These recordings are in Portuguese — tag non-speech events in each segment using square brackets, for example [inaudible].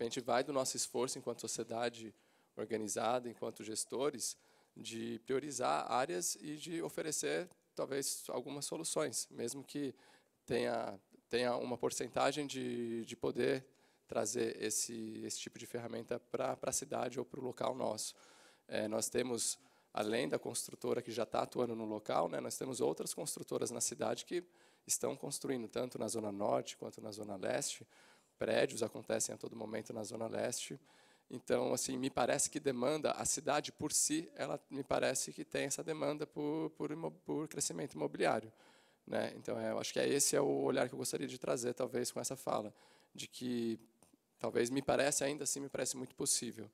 repente, vai do nosso esforço enquanto sociedade organizada, enquanto gestores, de priorizar áreas e de oferecer, talvez, algumas soluções, mesmo que tenha, tenha uma porcentagem de, de poder trazer esse, esse tipo de ferramenta para a cidade ou para o local nosso. É, nós temos, além da construtora que já está atuando no local, né, nós temos outras construtoras na cidade que estão construindo, tanto na Zona Norte quanto na Zona Leste, prédios, acontecem a todo momento na Zona Leste. Então, assim, me parece que demanda, a cidade por si, ela me parece que tem essa demanda por, por, por crescimento imobiliário. Né? Então, é, eu acho que é esse é o olhar que eu gostaria de trazer, talvez, com essa fala, de que, talvez, me parece, ainda assim, me parece muito possível.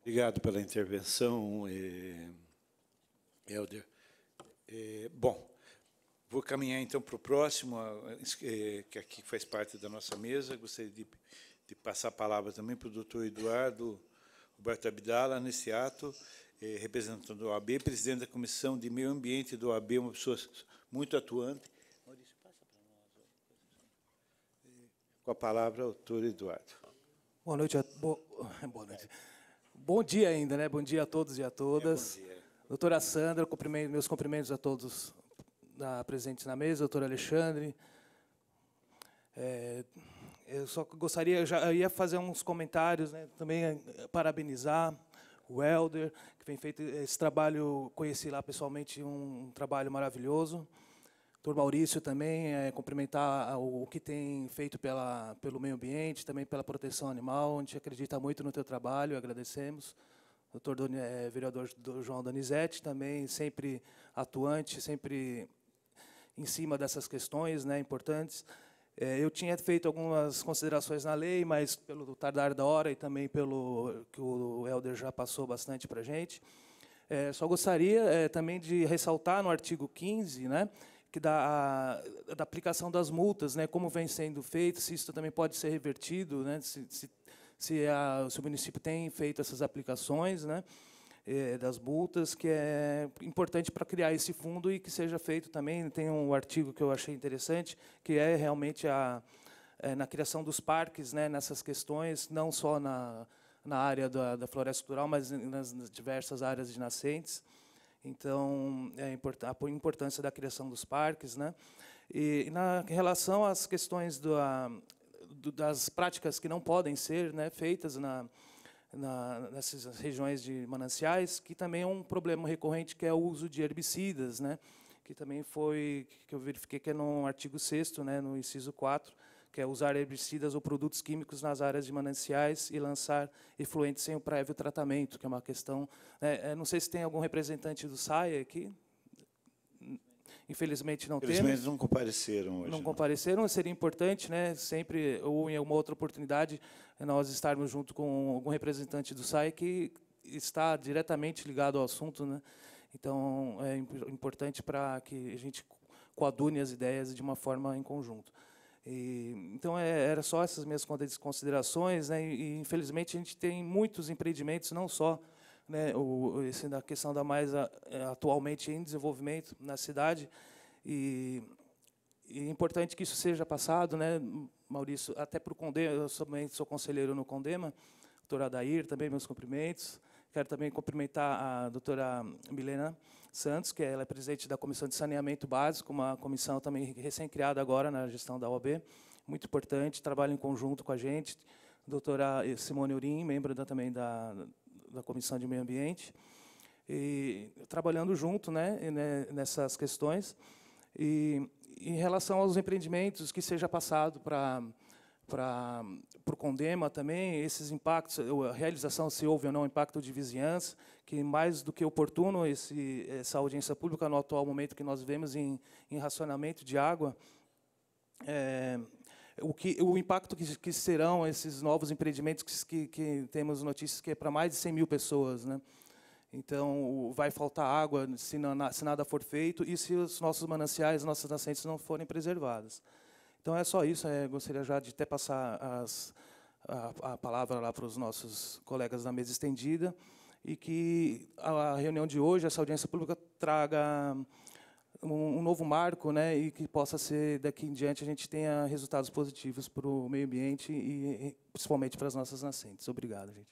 Obrigado pela intervenção, eh, Helder. Eh, bom, Vou caminhar então para o próximo, é, que aqui faz parte da nossa mesa. Gostaria de, de passar a palavra também para o doutor Eduardo Roberto Abdala, nesse ato, é, representando o OAB, presidente da Comissão de Meio Ambiente do OAB, uma pessoa muito atuante. Maurício, passa para nós. É, com a palavra, o doutor Eduardo. Boa noite. A... Bo... [laughs] Boa noite. Bom dia ainda, né? Bom dia a todos e a todas. É, bom dia. Doutora Sandra, cumprimento, meus cumprimentos a todos na, ah, presentes na mesa, doutor Alexandre. É, eu só gostaria, já ia fazer uns comentários, né, também eh, parabenizar o Helder, que vem feito esse trabalho, conheci lá pessoalmente, um, trabalho maravilhoso. Doutor Maurício também, é, cumprimentar o, que tem feito pela, pelo meio ambiente, também pela proteção animal, a gente acredita muito no teu trabalho, agradecemos. Doutor Doni, é, vereador João Danizete, também, sempre atuante, sempre em cima dessas questões né, importantes. É, eu tinha feito algumas considerações na lei, mas pelo tardar da hora e também pelo que o Helder já passou bastante para a gente, é, só gostaria é, também de ressaltar no artigo 15, né, que da, a, da aplicação das multas, né, como vem sendo feito, se isso também pode ser revertido, né, se, se, se, a, se o município tem feito essas aplicações, né, eh, das multas, que é importante para criar esse fundo e que seja feito também. Tem um artigo que eu achei interessante, que é realmente a, é, na criação dos parques, né, nessas questões, não só na, na área da, da floresta cultural, mas nas, nas diversas áreas de nascentes. Então, é a importância da criação dos parques. Né? E, e na relação às questões do, a, do, das práticas que não podem ser né, feitas na, na, nessas regiões de mananciais, que também é um problema recorrente, que é o uso de herbicidas, né? que também foi, que eu verifiquei que é no artigo 6 né, no inciso 4, que é usar herbicidas ou produtos químicos nas áreas de mananciais e lançar efluentes sem o prévio tratamento, que é uma questão... Né, é, não sei se tem algum representante do SAIA aqui infelizmente não temos. Infelizmente não compareceram hoje. Não, não, né? compareceram, seria importante, né? Sempre ou em alguma outra oportunidade nós estarmos junto com algum representante do SAI que está diretamente ligado ao assunto, né? Então é importante para que a gente coadune as ideias de uma forma em conjunto. E, então é, era só essas minhas considerações, né? E infelizmente a gente tem muitos empreendimentos, não só né, o, esse, a questão da mais a, é, atualmente em desenvolvimento na cidade. E, e, é importante que isso seja passado, né, Maurício, até para o Condema, eu também sou conselheiro no Condema, doutor Adair, também meus cumprimentos. Quero também cumprimentar a doutora Milena Santos, que ela é presidente da Comissão de Saneamento Básico, uma comissão também recém-criada agora na gestão da OAB, muito importante, trabalha em conjunto com a gente. doutora Simone Urim, membro da, também da, da Comissão de Meio Ambiente, e trabalhando junto né, né, nessas questões. E em relação aos empreendimentos, que seja passado para para o Condema também, esses impactos, a realização, se houve ou não impacto de vizinhança, que mais do que oportuno esse, essa audiência pública no atual momento que nós vemos em, em racionamento de água, é, o, que, o impacto que, que serão esses novos empreendimentos que, que temos notícias que é para mais de 100 mil pessoas. Né? Então, vai faltar água se, não, se, nada for feito e se os nossos mananciais, nossas nascentes não forem preservadas. Então, é só isso. eu é, gostaria já de até passar as, a, a, palavra lá para os nossos colegas da mesa estendida e que a reunião de hoje, essa audiência pública, traga um, novo marco, né, e que possa ser daqui em diante a gente tenha resultados positivos para o meio ambiente e principalmente para as nossas nascentes. Obrigado, gente.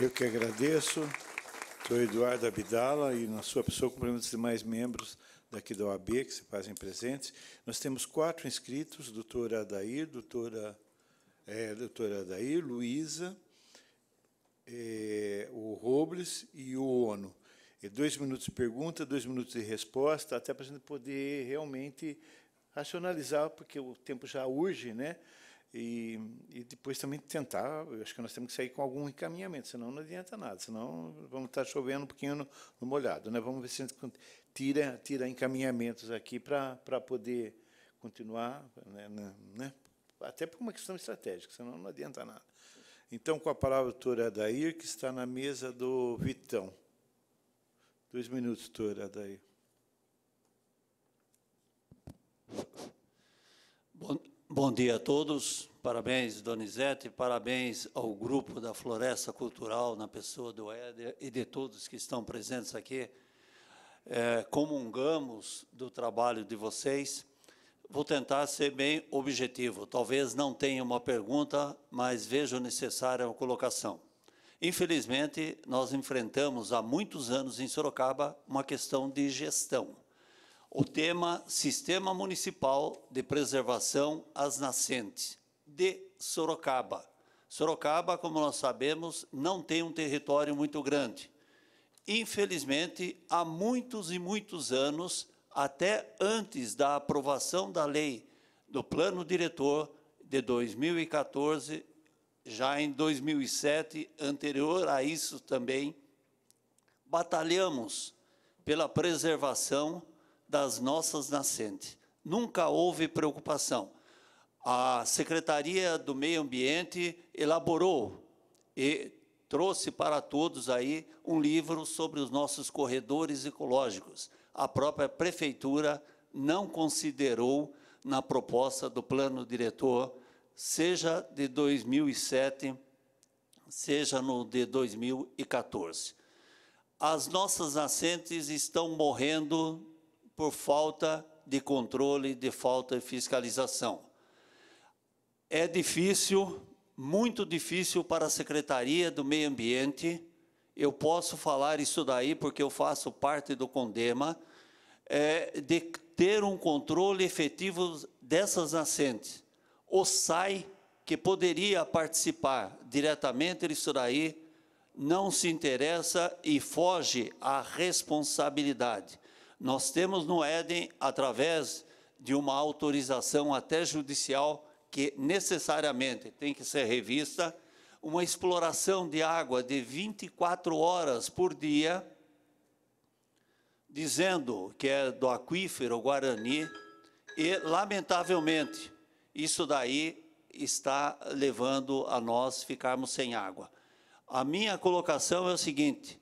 Eu que agradeço. Sou Eduardo Abdala e na sua pessoa cumprimentos demais membros daqui da OAB que se fazem presentes. Nós temos quatro inscritos, doutora Adair, doutora, é, doutora Adair, Luísa, é, o Robles e o ONU dois minutos de pergunta, dois minutos de resposta, até para a gente poder realmente racionalizar, porque o tempo já urge, né? E, e, depois também tentar, eu acho que nós temos que sair com algum encaminhamento, senão não adianta nada, senão vamos estar tá chovendo um pouquinho no, no molhado. Né? Vamos ver se a gente tira, tira encaminhamentos aqui para poder continuar, né, né, né? até por uma questão estratégica, senão não adianta nada. Então, com a palavra doutora Adair, que está na mesa do Vitão. Dois minutos, doutor Adair. Bom, bom dia a todos. Parabéns, Donizete. Parabéns ao grupo da Floresta Cultural, na pessoa do Éder e de todos que estão presentes aqui. É, comungamos do trabalho de vocês. Vou tentar ser bem objetivo. Talvez não tenha uma pergunta, mas vejo necessária uma colocação. Infelizmente, nós enfrentamos há muitos anos em Sorocaba uma questão de gestão. O tema Sistema Municipal de Preservação às Nascentes, de Sorocaba. Sorocaba, como nós sabemos, não tem um território muito grande. Infelizmente, há muitos e muitos anos, até antes da aprovação da lei do Plano Diretor de 2014 já em 2007, anterior a isso também, batalhamos pela preservação das nossas nascentes. Nunca houve preocupação. A Secretaria do Meio Ambiente elaborou e trouxe para todos aí um livro sobre os nossos corredores ecológicos. A própria prefeitura não considerou na proposta do plano diretor seja de 2007, seja no de 2014. As nossas nascentes estão morrendo por falta de controle, de falta de fiscalização. É difícil, muito difícil para a Secretaria do Meio Ambiente. Eu posso falar isso daí porque eu faço parte do CONDEMA, é, de ter um controle efetivo dessas nascentes o SAI, que poderia participar diretamente disso daí, não se interessa e foge à responsabilidade. Nós temos no Éden, através de uma autorização até judicial, que necessariamente tem que ser revista, uma exploração de água de 24 horas por dia, dizendo que é do aquífero Guarani, e, lamentavelmente, isso daí está levando a nós ficarmos sem água. A minha colocação é o seguinte: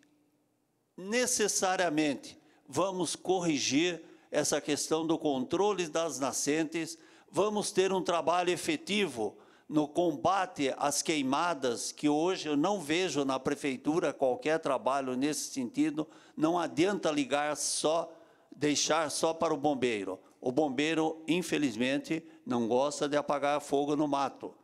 necessariamente vamos corrigir essa questão do controle das nascentes, vamos ter um trabalho efetivo no combate às queimadas, que hoje eu não vejo na prefeitura qualquer trabalho nesse sentido, não adianta ligar só, deixar só para o bombeiro. O bombeiro, infelizmente, não gosta de apagar fogo no mato.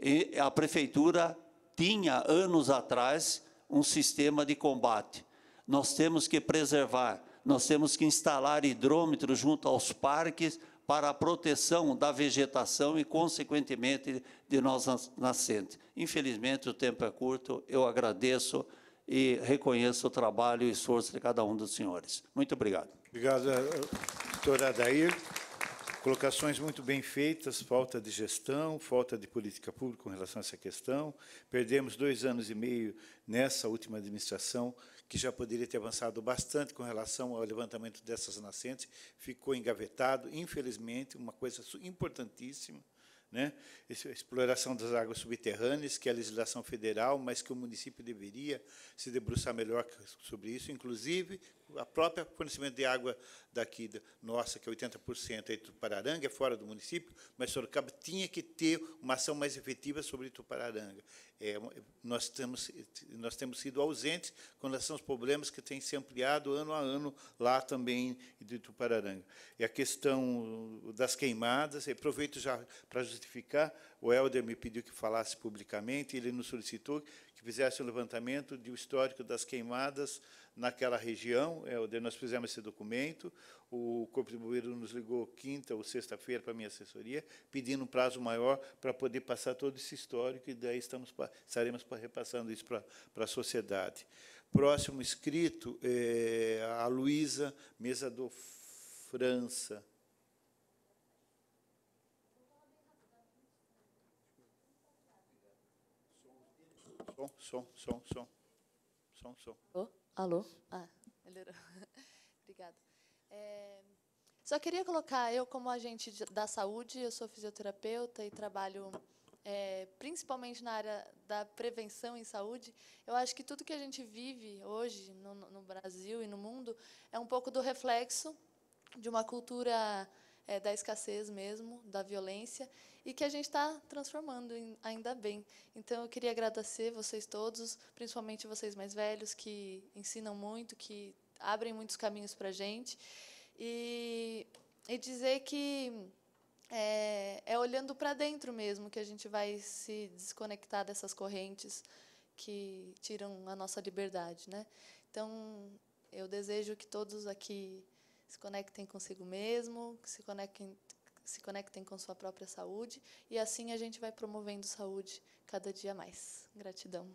E a prefeitura tinha, anos atrás, um sistema de combate. Nós temos que preservar, nós temos que instalar hidrômetros junto aos parques para a proteção da vegetação e, consequentemente, de nós nascentes. Infelizmente, o tempo é curto, eu agradeço e reconheço o trabalho e o esforço de cada um dos senhores. Muito obrigado. Obrigado, doutor Adair. Colocações muito bem feitas, falta de gestão, falta de política pública com relação a essa questão. Perdemos dois anos e meio nessa última administração, que já poderia ter avançado bastante com relação ao levantamento dessas nascentes. Ficou engavetado, infelizmente, uma coisa importantíssima. Né? exploração das águas subterrâneas, que é a legislação federal, mas que o município deveria se debruçar melhor sobre isso, inclusive a própria fornecimento de água daqui da, nossa, que é 80% é Tupararanga, é fora do município, mas Sorocaba tinha que ter uma ação mais efetiva sobre Tupararanga. É, nós, temos, nós temos sido ausentes com relação aos problemas que têm se ampliado ano a ano lá também de Tupararanga. E a questão das queimadas, aproveito já para justificar, o Helder me pediu que falasse publicamente, ele nos solicitou que fizesse um levantamento do histórico das queimadas naquela região, é, nós fizemos esse documento, o Corpo de Bombeiros nos ligou quinta ou sexta-feira para a minha assessoria, pedindo um prazo maior para poder passar todo esse histórico, e daí estamos, estaremos repassando isso para, para a sociedade. Próximo escrito, é a Luísa Mesa do França. Som, som, som, som. Som, som. Oh. Alô? Ah, melhorou. [laughs] Obrigada. É, só queria colocar, eu como agente da saúde, eu sou fisioterapeuta e trabalho é, principalmente na área da prevenção em saúde, eu acho que tudo que a gente vive hoje no, no Brasil e no mundo é um pouco do reflexo de uma cultura é, da escassez mesmo, da violência, e que a gente está transformando, em, ainda bem. Então, eu queria agradecer vocês todos, principalmente vocês mais velhos, que ensinam muito, que abrem muitos caminhos para a gente, e, e dizer que é, é, olhando para dentro mesmo que a gente vai se desconectar dessas correntes que tiram a nossa liberdade, né? Então, eu desejo que todos aqui se conectem consigo mesmo, se conectem, se conectem com sua própria saúde e assim a gente vai promovendo saúde cada dia mais. Gratidão.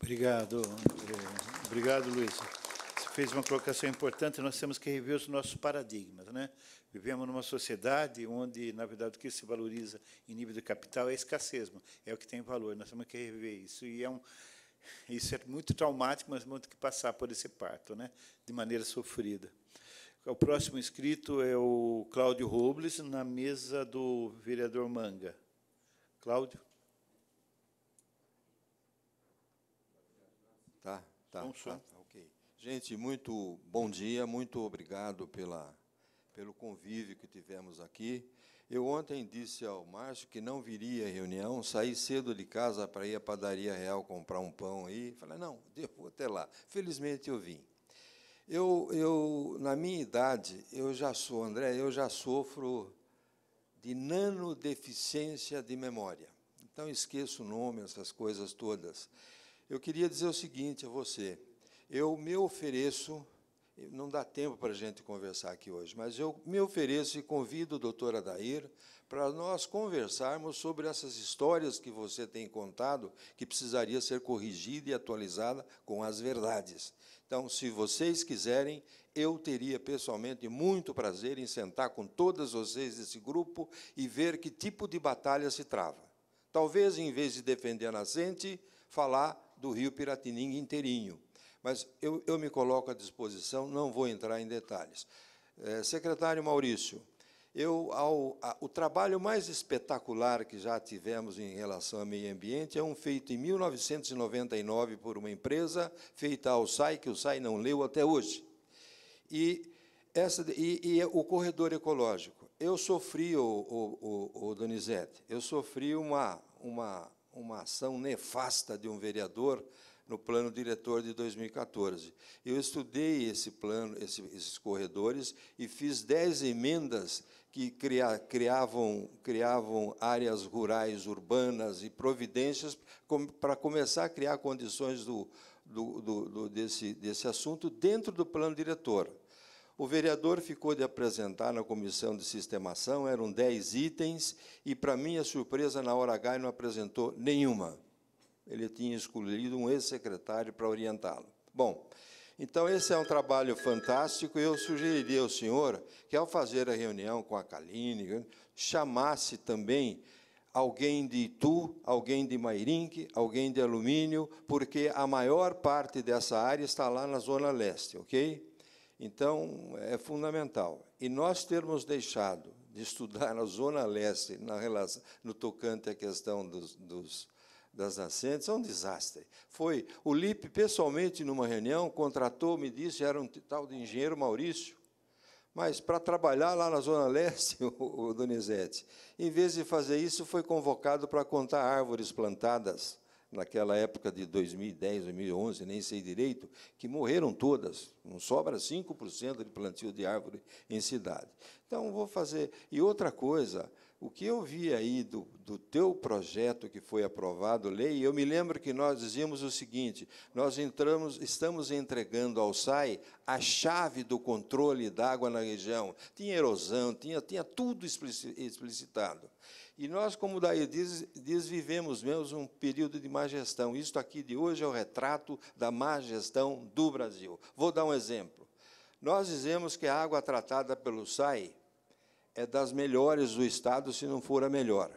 Obrigado, André. Obrigado, Luiz. Você fez uma colocação importante, nós temos que rever os nossos paradigmas. Né? Vivemos numa sociedade onde, na verdade, o que se valoriza em nível de capital é a escassez, é o que tem valor. Nós temos que rever isso. E é um, isso é muito traumático, mas muito que passar por esse parto, né? de maneira sofrida. O próximo inscrito é o Cláudio Robles, na mesa do vereador Manga. Cláudio? Tá, tá, um então, tá, tá, ok. Gente, muito bom dia, muito obrigado pela, pelo convívio que tivemos aqui. Eu ontem disse ao Márcio que não viria à reunião, saí cedo de casa para ir à padaria real comprar um pão aí. Falei, não, depois [laughs] vou até lá. Felizmente eu vim. Eu, eu, na minha idade, eu já sou, André, eu já sofro de nanodeficiência de memória. Então, esqueço o nome, essas coisas todas. Eu queria dizer o seguinte a você. Eu me ofereço, não dá tempo para a gente conversar aqui hoje, mas eu me ofereço e convido o doutor Adair para nós conversarmos sobre essas histórias que você tem contado, que precisaria ser corrigida e atualizada com as verdades. Então, se vocês quiserem, eu teria pessoalmente muito prazer em sentar com todas vocês desse grupo e ver que tipo de batalha se trava. Talvez, em vez de defender a nascente, falar do rio Piratininga inteirinho. Mas eu, eu me coloco à disposição, não vou entrar em detalhes. É, secretário Maurício, eu, ao, a, o trabalho mais espetacular que já tivemos em relação ao meio ambiente é um feito em 1999 por uma empresa, feita ao SAI, que o SAI não leu até hoje. E, essa, e, e é o corredor ecológico. Eu sofri, o, o, o, o Donizete, eu sofri uma, uma, uma ação nefasta de um vereador no plano diretor de 2014. Eu estudei esse plano, esse, esses corredores, e fiz dez emendas que cria, criavam, criavam áreas rurais, urbanas e providências para começar a criar condições do, do, do, desse, desse assunto dentro do plano diretor. O vereador ficou de apresentar na comissão de sistemação, eram 10 itens, e, para minha surpresa, na hora H, ele não apresentou nenhuma. Ele tinha escolhido um ex-secretário para orientá-lo. Bom, então, esse é um trabalho fantástico e eu sugeriria ao senhor que, ao fazer a reunião com a Kaline, chamasse também alguém de Itu, alguém de Mairinque, alguém de Alumínio, porque a maior parte dessa área está lá na Zona Leste, ok? Então, é fundamental. E nós termos deixado de estudar na Zona Leste, na relação, no tocante à questão dos, dos das nascentes é um desastre. Foi o Lipe pessoalmente numa reunião contratou, me disse, era um tal de engenheiro Maurício, mas para trabalhar lá na zona leste, [laughs] o, o Donizete, em vez de fazer isso, foi convocado para contar árvores plantadas naquela época de 2010, 2011, nem sei direito, que morreram todas, não sobra 5% de plantio de árvore em cidade. Então, vou fazer. E outra coisa, o que eu vi aí do, do teu projeto que foi aprovado, lei, eu me lembro que nós dizíamos o seguinte: nós entramos, estamos entregando ao SAI a chave do controle da água na região. Tinha erosão, tinha, tinha tudo explicitado. E nós, como daí diz, diz, vivemos mesmo um período de má gestão. Isto aqui de hoje é o retrato da má gestão do Brasil. Vou dar um exemplo. Nós dizemos que a água tratada pelo SAI é das melhores do Estado, se não for a melhor.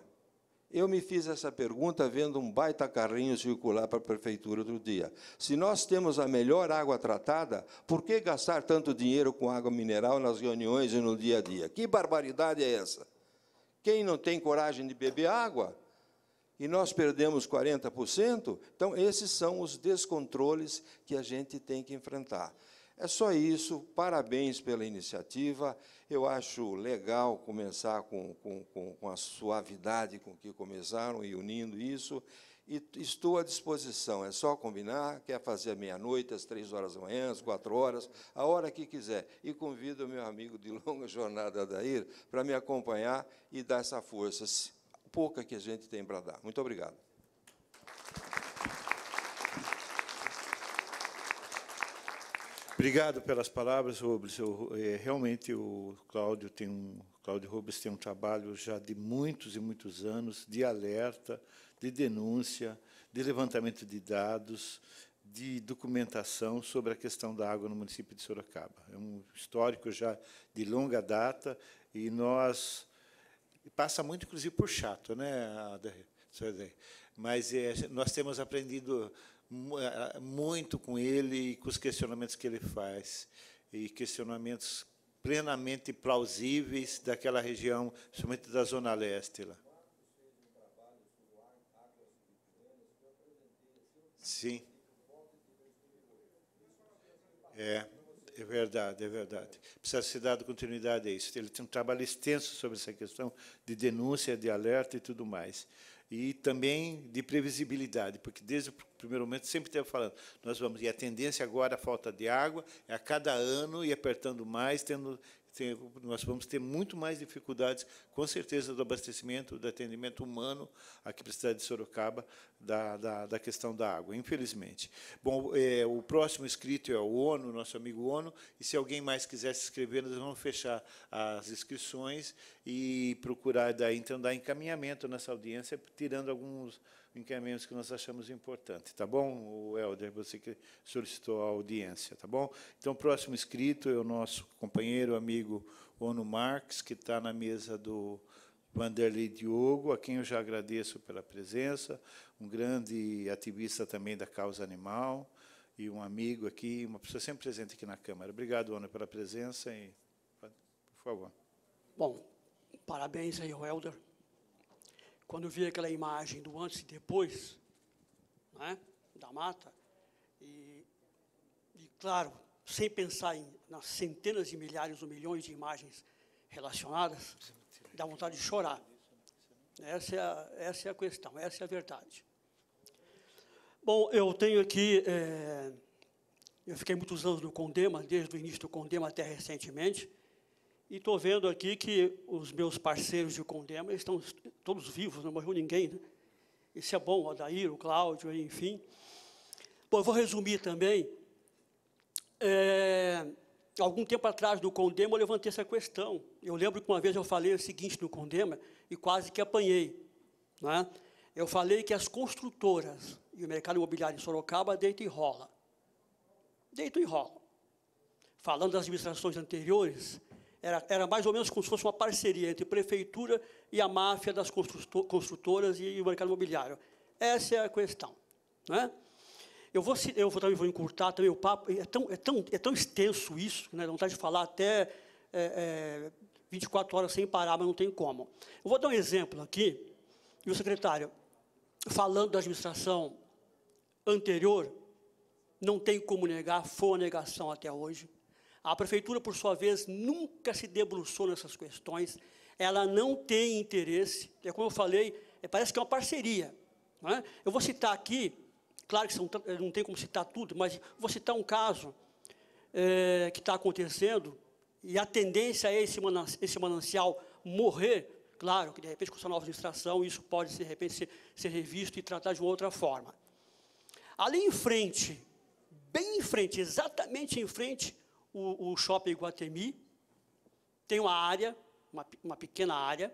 Eu me fiz essa pergunta vendo um baita carrinho circular para a prefeitura outro dia. Se nós temos a melhor água tratada, por que gastar tanto dinheiro com água mineral nas reuniões e no dia a dia? Que barbaridade é essa? Quem não tem coragem de beber água e nós perdemos 40%, então esses são os descontroles que a gente tem que enfrentar. É só isso. Parabéns pela iniciativa. Eu acho legal começar com, com, com, a suavidade com que começaram e unindo isso. E estou à disposição, é só combinar, quer fazer à meia-noite, às três horas da manhã, às quatro horas, a hora que quiser. E convido o meu amigo de [laughs] longa jornada, Adair, para me acompanhar e dar essa força pouca que a gente tem para dar. Muito obrigado. Obrigado pelas palavras, Robles. Eu, é, realmente, o Cláudio tem um, Cláudio Robles tem um trabalho já de muitos e muitos anos de alerta, de denúncia, de levantamento de dados, de documentação sobre a questão da água no município de Sorocaba. É um histórico já de longa data e nós passa muito, inclusive, por chato, né, Mas é, nós temos aprendido eh, muito com ele e com os questionamentos que ele faz, e questionamentos plenamente plausíveis daquela região, principalmente da Zona Leste. Lá. Sim. É, é verdade, é verdade. Precisa se dar continuidade a isso. Ele tem um trabalho extenso sobre essa questão de denúncia, de alerta e tudo mais e também de previsibilidade, porque desde o primeiro momento sempre esteve falando, nós vamos, e a tendência agora, a falta de água, é a cada ano e apertando mais, tendo tem, nós vamos ter muito mais dificuldades, com certeza, do abastecimento, do atendimento humano aqui para a cidade de Sorocaba, da, da, da questão da água, infelizmente. Bom, é, o próximo inscrito é o ONU, nosso amigo ONU, e se alguém mais quiser se inscrever, nós vamos fechar as inscrições e procurar, dar, então, dar encaminhamento nessa audiência, tirando alguns em menos que nós achamos importante, tá bom? O Helder, você que solicitou a audiência, tá bom? Então, próximo inscrito é o nosso companheiro, amigo Ono Marques, que está na mesa do Vanderlei Diogo, a quem eu já agradeço pela presença, um grande ativista também da causa animal e um amigo aqui, uma pessoa sempre presente aqui na Câmara. Obrigado, Ono, pela presença e, por favor. Bom, parabéns aí ao Helder quando eu vi aquela imagem do antes e depois, né, da mata, e, e claro, sem pensar em, nas centenas de milhares ou milhões de imagens relacionadas, dá vontade de chorar. Essa é, a, essa é a questão, essa é a verdade. Bom, eu tenho aqui. É, eu fiquei muitos anos no Condema, desde o início do Condema até recentemente. E estou vendo aqui que os meus parceiros de Condema estão todos vivos, não morreu ninguém. Né? Isso é bom, o Adair, o Cláudio, enfim. Bom, eu vou resumir também. É, algum tempo atrás, do Condema, eu levantei essa questão. Eu lembro que uma vez eu falei o seguinte no Condema, e quase que apanhei. Né? Eu falei que as construtoras e o mercado imobiliário em Sorocaba deita e rola. Deita e rola. Falando das administrações anteriores, era, era mais ou menos como se fosse uma parceria entre prefeitura e a máfia das construtoras e o mercado imobiliário. Essa é a questão. Né? Eu, vou, eu vou, também vou encurtar também o papo, é tão, é tão, é tão extenso isso, né? não está de falar até é, é, 24 horas sem parar, mas não tem como. Eu vou dar um exemplo aqui, e o secretário, falando da administração anterior, não tem como negar, foi uma negação até hoje, a prefeitura, por sua vez, nunca se debruçou nessas questões, ela não tem interesse, é como eu falei, é, parece que é uma parceria. É? Eu vou citar aqui, claro que eh, não tem como citar tudo, mas vou citar um caso é, que está acontecendo, e a tendência é esse manancial, esse manancial morrer, claro, que de repente com essa nova administração isso pode de repente ser, ser revisto e tratado de uma outra forma. Ali em frente, bem em frente, exatamente em frente o, o shopping Guatemi, tem uma área, uma, uma pequena área,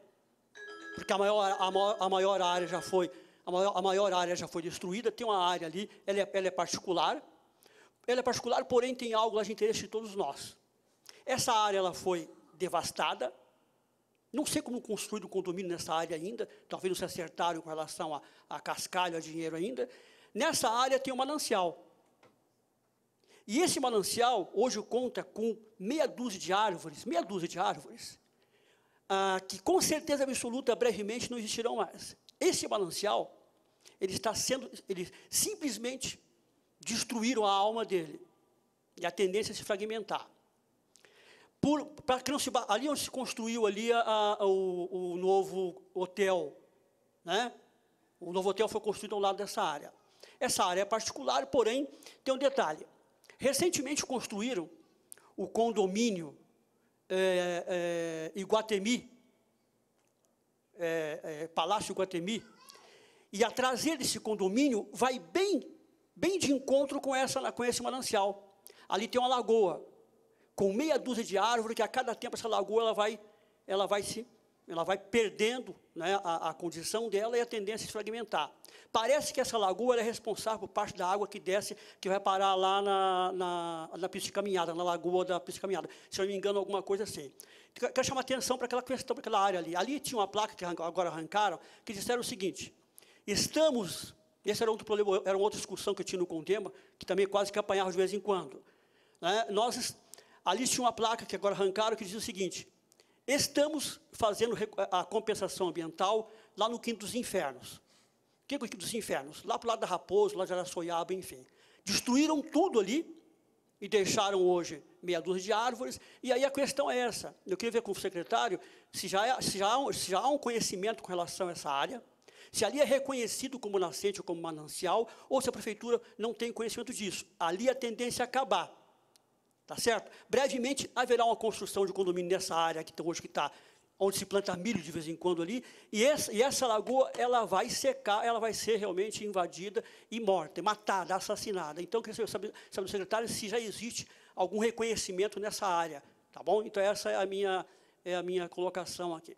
porque a maior, a maior, a maior área já foi a maior, a maior, área já foi destruída, tem uma área ali, ela é, ela é particular, ela é particular, porém tem algo lá de interesse de todos nós. Essa área ela foi devastada, não sei como construir um condomínio nessa área ainda, talvez não se acertaram com relação a, a cascalho, a dinheiro ainda. Nessa área tem um manancial. E esse manancial hoje conta com meia dúzia de árvores, meia dúzia de árvores, ah, que com certeza absoluta brevemente não existirão mais. Esse manancial, ele está sendo, ele simplesmente destruíram a alma dele e a tendência é se fragmentar. Por, pra, ali onde se construiu ali a, a, o, o novo hotel, né? O novo hotel foi construído ao lado dessa área. Essa área é particular, porém, tem um detalhe. Recentemente construíram o condomínio é, é, Iguatemi, é, é Palácio Iguatemi, e a traseira desse condomínio vai bem, bem de encontro com, essa, com esse manancial. Ali tem uma lagoa, com meia dúzia de árvores, que a cada tempo essa lagoa ela vai, ela vai se ela vai perdendo né, a, a, condição dela e a tendência a se fragmentar. Parece que essa lagoa é responsável por parte da água que desce, que vai parar lá na, na, na pista de caminhada, na lagoa da pista de caminhada. Se eu não me engano, alguma coisa assim. Quero chamar atenção para aquela questão, para aquela área ali. Ali tinha uma placa que agora arrancaram, que disseram o seguinte, estamos, esse era outro problema, era uma outra discussão que eu tinha no Condema, que também quase que apanhava de vez em quando. Né? Nós, ali tinha uma placa que agora arrancaram, que dizia o seguinte, Estamos fazendo eh, a compensação ambiental lá no Quinto dos Infernos. O que é o Quinto dos Infernos? Lá para o lado da Raposo, lá de Araçoiaba, enfim. Destruíram tudo ali e deixaram hoje meia dúzia de árvores. E aí a questão é essa. Eu queria ver com o secretário se já, é, se já, há, um, se já há um conhecimento com relação a essa área, se ali é reconhecido como nascente ou como manancial, ou se a prefeitura não tem conhecimento disso. Ali a tendência é acabar. Tá certo? Brevemente haverá uma construção de condomínio nessa área que hoje que está, onde se planta milho de vez em quando ali, e essa, e essa lagoa ela vai secar, ela vai ser realmente invadida e morta, matada, assassinada. Então, queria saber, sabe, secretário se já existe algum reconhecimento nessa área, tá bom? Então essa é a minha é a minha colocação aqui.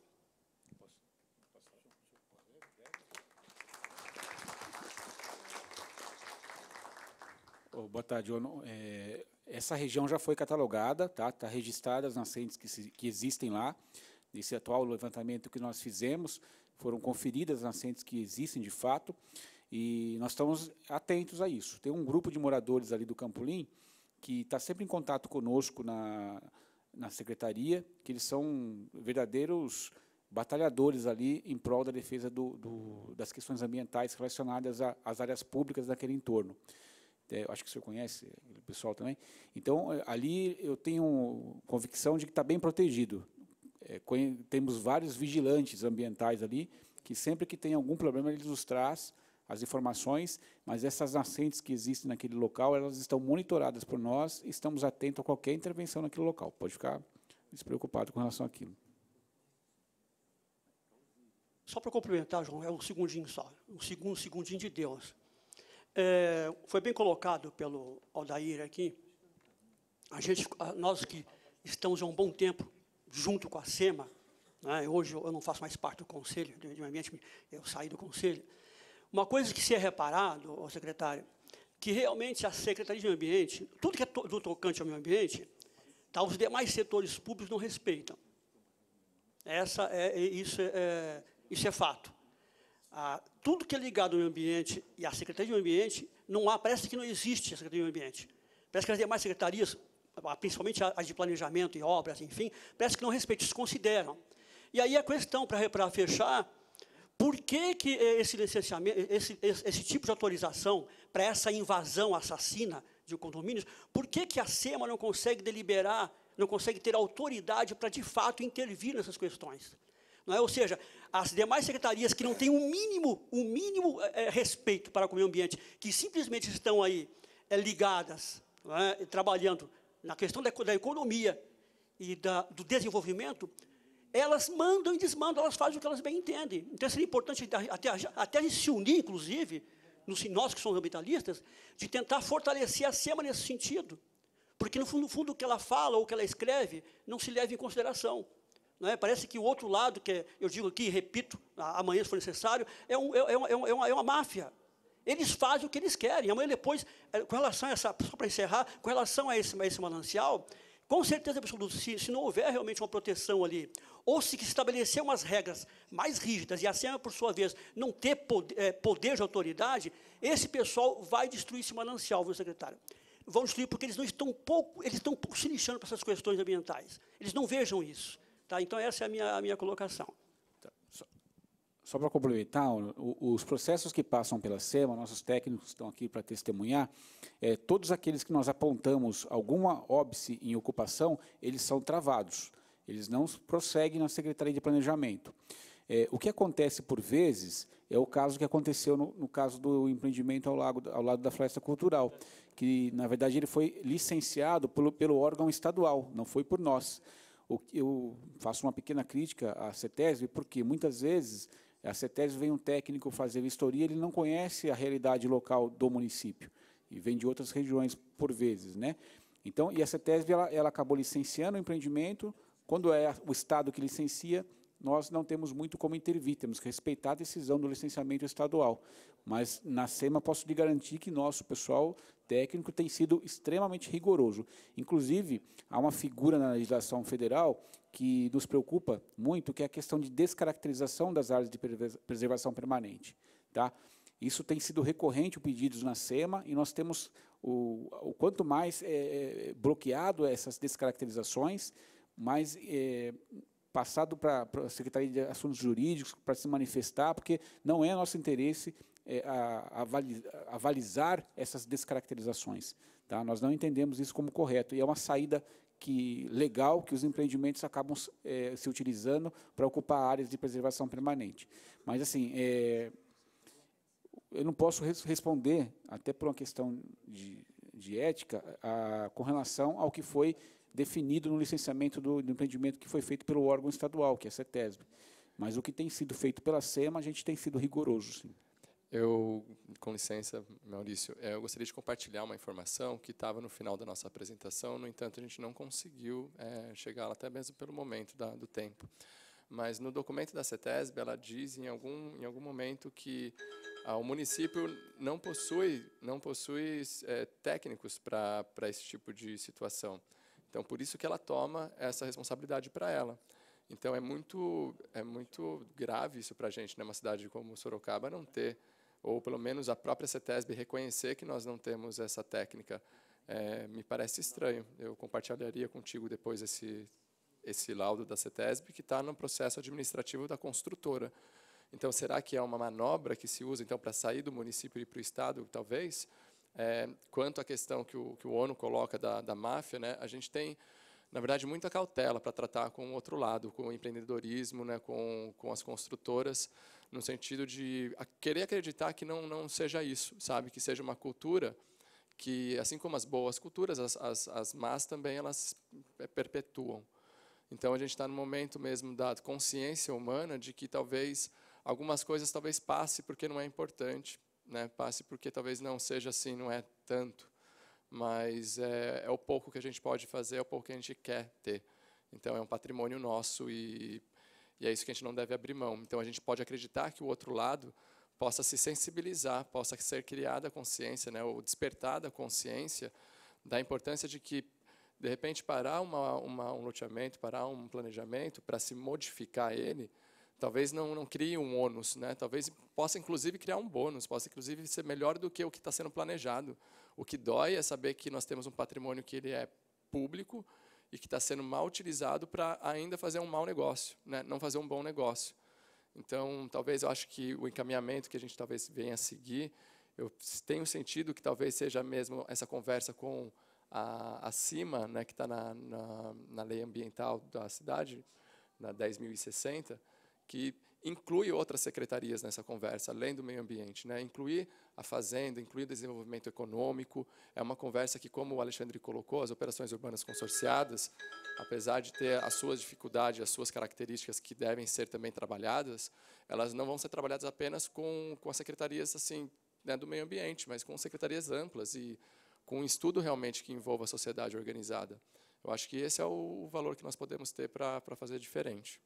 Oh, boa tarde. Eu não, é, essa região já foi catalogada, está tá, tá as nascentes que, se, que existem lá. Nesse atual levantamento que nós fizemos, foram conferidas as nascentes que existem de fato, e nós estamos atentos a isso. Tem um grupo de moradores ali do Campolim que está sempre em contato conosco na, na secretaria, que eles são verdadeiros batalhadores ali em prol da defesa do, do, das questões ambientais relacionadas às áreas públicas daquele entorno acho que o senhor conhece o pessoal também. Então, é, ali eu tenho convicção de que está bem protegido. É, temos vários vigilantes ambientais ali, que sempre que tem algum problema, eles nos traz as informações, mas essas nascentes que existem naquele local, elas estão monitoradas por nós, e estamos atentos a qualquer intervenção naquele local. Pode ficar despreocupado com relação àquilo. Só para complementar, João, é um segundinho só, um segundo segundinho de Deus. É, foi bem colocado pelo Aldair aqui. A gente, nós que estamos há um bom tempo junto com a SEMA, né, hoje eu não faço mais parte do Conselho de Meio Ambiente, eu saí do Conselho. Uma coisa que se é reparado, secretário, que realmente a Secretaria de Meio Ambiente, tudo que é to do tocante ao meio ambiente, tá, os demais setores públicos não respeitam. Essa é, é isso, é, é, isso é fato a, ah, tudo que é ligado ao meio ambiente e à Secretaria de Meio Ambiente, não há, parece que não existe a Secretaria de Meio Ambiente. Parece que as demais secretarias, ah, principalmente as de planejamento e obras, enfim, parece que não respeitam, consideram E aí a questão, para fechar, por que, que esse licenciamento, esse, esse, esse tipo de autorização para essa invasão assassina de condomínios, por que, que a SEMA não consegue deliberar, não consegue ter autoridade para, de fato, intervir nessas questões? Não é? Ou seja, as demais secretarias que não têm o um mínimo, um mínimo é, respeito para com o meio ambiente, que simplesmente estão aí eh, é, ligadas, é? trabalhando na questão da, da economia e da, do desenvolvimento, elas mandam e desmandam, elas fazem o que elas bem entendem. Então, seria importante até, até a gente se unir, inclusive, nos, nós que somos ambientalistas, de tentar fortalecer a SEMA nesse sentido. Porque, no fundo, no fundo, o que ela fala ou o que ela escreve não se leva em consideração. Não é? Parece que o outro lado, que é, eu digo aqui e repito, amanhã se for necessário, é, um, é, é, é, é, uma, é uma máfia. Eles fazem o que eles querem. Amanhã depois, é, com relação a essa, só para encerrar, com relação a esse, a esse manancial, com certeza absoluta, se, se, não houver realmente uma proteção ali, ou se estabelecer umas regras mais rígidas e a assim SEMA, por sua vez, não ter poder, é, poder de autoridade, esse pessoal vai destruir esse manancial, viu, secretário? Vão destruir porque eles não estão pouco, eles estão pouco se lixando para essas questões ambientais. Eles não vejam isso. Tá, então, essa é a minha, a minha colocação. Tá, só, só para complementar, tá, os processos que passam pela SEMA, nossos técnicos estão aqui para testemunhar, é, todos aqueles que nós apontamos alguma óbice em ocupação, eles são travados. Eles não prosseguem na Secretaria de Planejamento. É, o que acontece por vezes é o caso que aconteceu no, no caso do empreendimento ao, lago, ao, lado da floresta cultural, que na verdade ele foi licenciado pelo, pelo órgão estadual, não foi por nós eu faço uma pequena crítica à CETESB, porque muitas vezes a CETESB vem um técnico fazer vistoria, ele não conhece a realidade local do município e vem de outras regiões por vezes, né? Então, e a CETESB ela, ela acabou licenciando o empreendimento. Quando é o Estado que licencia, nós não temos muito como intervir, temos que respeitar a decisão do licenciamento estadual. Mas na SEMA posso lhe garantir que nosso pessoal técnico tem sido extremamente rigoroso. Inclusive, há uma figura na legislação federal que nos preocupa muito, que é a questão de descaracterização das áreas de preservação permanente. Tá? Isso tem sido recorrente, pedidos na SEMA, e nós temos, o, o quanto mais é, é bloqueado essas descaracterizações, mais é, passado para a Secretaria de Assuntos Jurídicos para se manifestar, porque não é nosso interesse é, a, a, avalizar essas descaracterizações. Tá? Nós não entendemos isso como correto. E é uma saída que legal que os empreendimentos acabam é, se utilizando para ocupar áreas de preservação permanente. Mas, assim, é, eu não posso res responder, até por uma questão de, de ética, a, com relação ao que foi definido no licenciamento do, do, empreendimento que foi feito pelo órgão estadual, que é a CETESB. Mas o que tem sido feito pela SEMA, a gente tem sido rigoroso, sim. Eu, com licença, Maurício, é, eu gostaria de compartilhar uma informação que estava no final da nossa apresentação, no entanto, a gente não conseguiu é, chegar lá, até mesmo pelo momento da, do tempo. Mas no documento da CETESB, ela diz em algum, em algum momento que ah, o município não possui, não possui é, técnicos para esse tipo de situação. Então, por isso que ela toma essa responsabilidade para ela. Então é muito é muito grave isso para a gente, numa né, cidade como Sorocaba, não ter ou pelo menos a própria CETESB reconhecer que nós não temos essa técnica. É, me parece estranho. Eu compartilharia contigo depois esse esse laudo da CETESB que está no processo administrativo da construtora. Então será que é uma manobra que se usa então para sair do município e para o estado, talvez? É, quanto à questão que o, que o ONU coloca da, da máfia, né, a gente tem na verdade, muita cautela para tratar com o outro lado, com o empreendedorismo, né, com, com as construtoras, no sentido de querer acreditar que não, não seja isso, sabe? Que seja uma cultura que, assim como as boas culturas, as, as, as más também elas é, perpetuam. Então, a gente está no momento mesmo da consciência humana de que talvez algumas coisas talvez passe porque não é importante, né? passe porque talvez não seja assim, não é tanto mas é, é o pouco que a gente pode fazer, é o pouco que a gente quer ter. Então, é um patrimônio nosso e, e é isso que a gente não deve abrir mão. Então, a gente pode acreditar que o outro lado possa se sensibilizar, possa ser criada a consciência, né, ou despertada a consciência da importância de que, de repente, parar uma, uma, um loteamento, parar um planejamento, para se modificar ele, talvez não, não crie um ônus, né? talvez possa, inclusive, criar um bônus, possa, inclusive, ser melhor do que o que está sendo planejado. O que dói é saber que nós temos um patrimônio que ele é público e que está sendo mal utilizado para ainda fazer um mau negócio, né? não fazer um bom negócio. Então, talvez eu acho que o encaminhamento que a gente talvez venha a seguir, eu tenho sentido que talvez seja mesmo essa conversa com a, acima, CIMA, né, que está na, na, na lei ambiental da cidade, na 10.060, que inclui outras secretarias nessa conversa, além do meio ambiente. Né? Incluir a fazenda, incluir o desenvolvimento econômico. É uma conversa que, como o Alexandre colocou, as operações urbanas consorciadas, apesar de ter as suas dificuldades, as suas características que devem ser também trabalhadas, elas não vão ser trabalhadas apenas com, com as secretarias assim né, do meio ambiente, mas com secretarias amplas e com um estudo realmente que envolva a sociedade organizada. Eu acho que esse é o valor que nós podemos ter para fazer diferente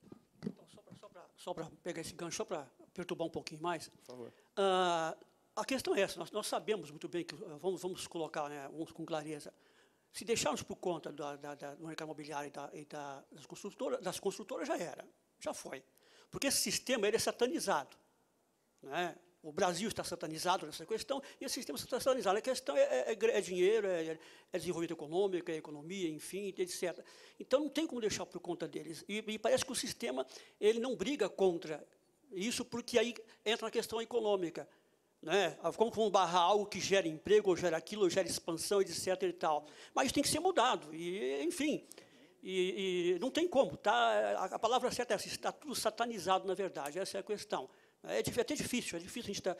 só para pegar esse gancho, só para perturbar um pouquinho mais. Por favor. Ah, a questão é essa, nós, nós, sabemos muito bem que, ah, vamos, vamos colocar né, vamos com clareza, se deixarmos por conta da, da, da, do mercado imobiliário e, da, e das, construtoras, das construtoras, já era, já foi. Porque esse sistema ele é satanizado. Né? o Brasil está satanizado nessa questão, e esse sistema está satanizado. A questão é, é, é, é dinheiro, é, é, desenvolvimento econômico, é economia, enfim, etc. Então, não tem como deixar por conta deles. E, e, parece que o sistema ele não briga contra isso, porque aí entra na questão econômica. Né? Ah, como vão barrar algo que gera emprego, ou gera aquilo, ou gera expansão, etc. E tal. Mas isso tem que ser mudado, e, enfim. E, e não tem como. Tá? A, a palavra certa é essa, está tudo satanizado, na verdade, essa é a questão. É, é até difícil, é difícil a gente tá,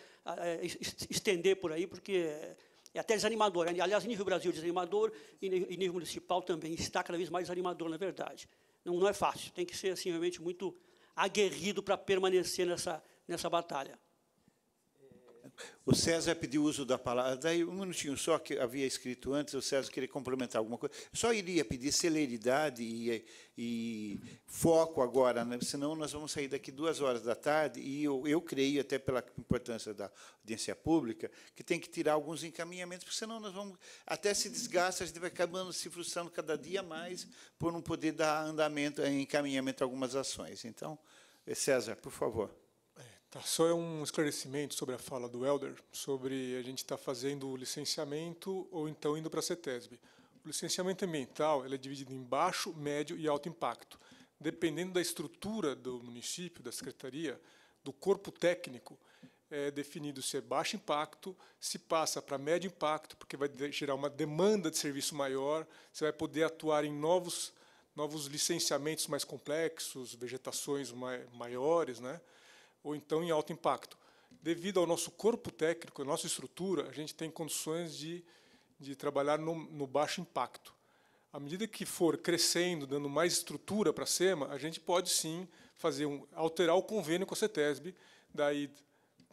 estender por aí, porque é, é até desanimador. Né? Aliás, em nível Brasil, desanimador, e em nível municipal também está cada vez mais desanimador, na verdade. Não, não é fácil, tem que ser assim, realmente muito aguerrido para permanecer nessa, nessa batalha. O César pediu uso da palavra. Daí, um minutinho só, que havia escrito antes, o César queria complementar alguma coisa. Só iria pedir celeridade e, e foco agora, né? senão nós vamos sair daqui duas horas da tarde, e eu, eu creio, até pela importância da audiência pública, que tem que tirar alguns encaminhamentos, porque senão nós vamos. Até se desgasta, a gente vai acabando se frustrando cada dia mais por não poder dar andamento, encaminhamento a algumas ações. Então, César, por favor. Tá, só é um esclarecimento sobre a fala do Helder, sobre a gente estar tá fazendo licenciamento ou então indo para a CETESB. O licenciamento ambiental ele é dividido em baixo, médio e alto impacto. Dependendo da estrutura do município, da secretaria, do corpo técnico, é definido se é baixo impacto, se passa para médio impacto, porque vai gerar uma demanda de serviço maior, você vai poder atuar em novos, novos licenciamentos mais complexos, vegetações mai maiores, né? ou então em alto impacto. Devido ao nosso corpo técnico, à nossa estrutura, a gente tem condições de, de trabalhar no, no baixo impacto. À medida que for crescendo, dando mais estrutura para a SEMA, a gente pode sim fazer um, alterar o convênio com a CETESB, daí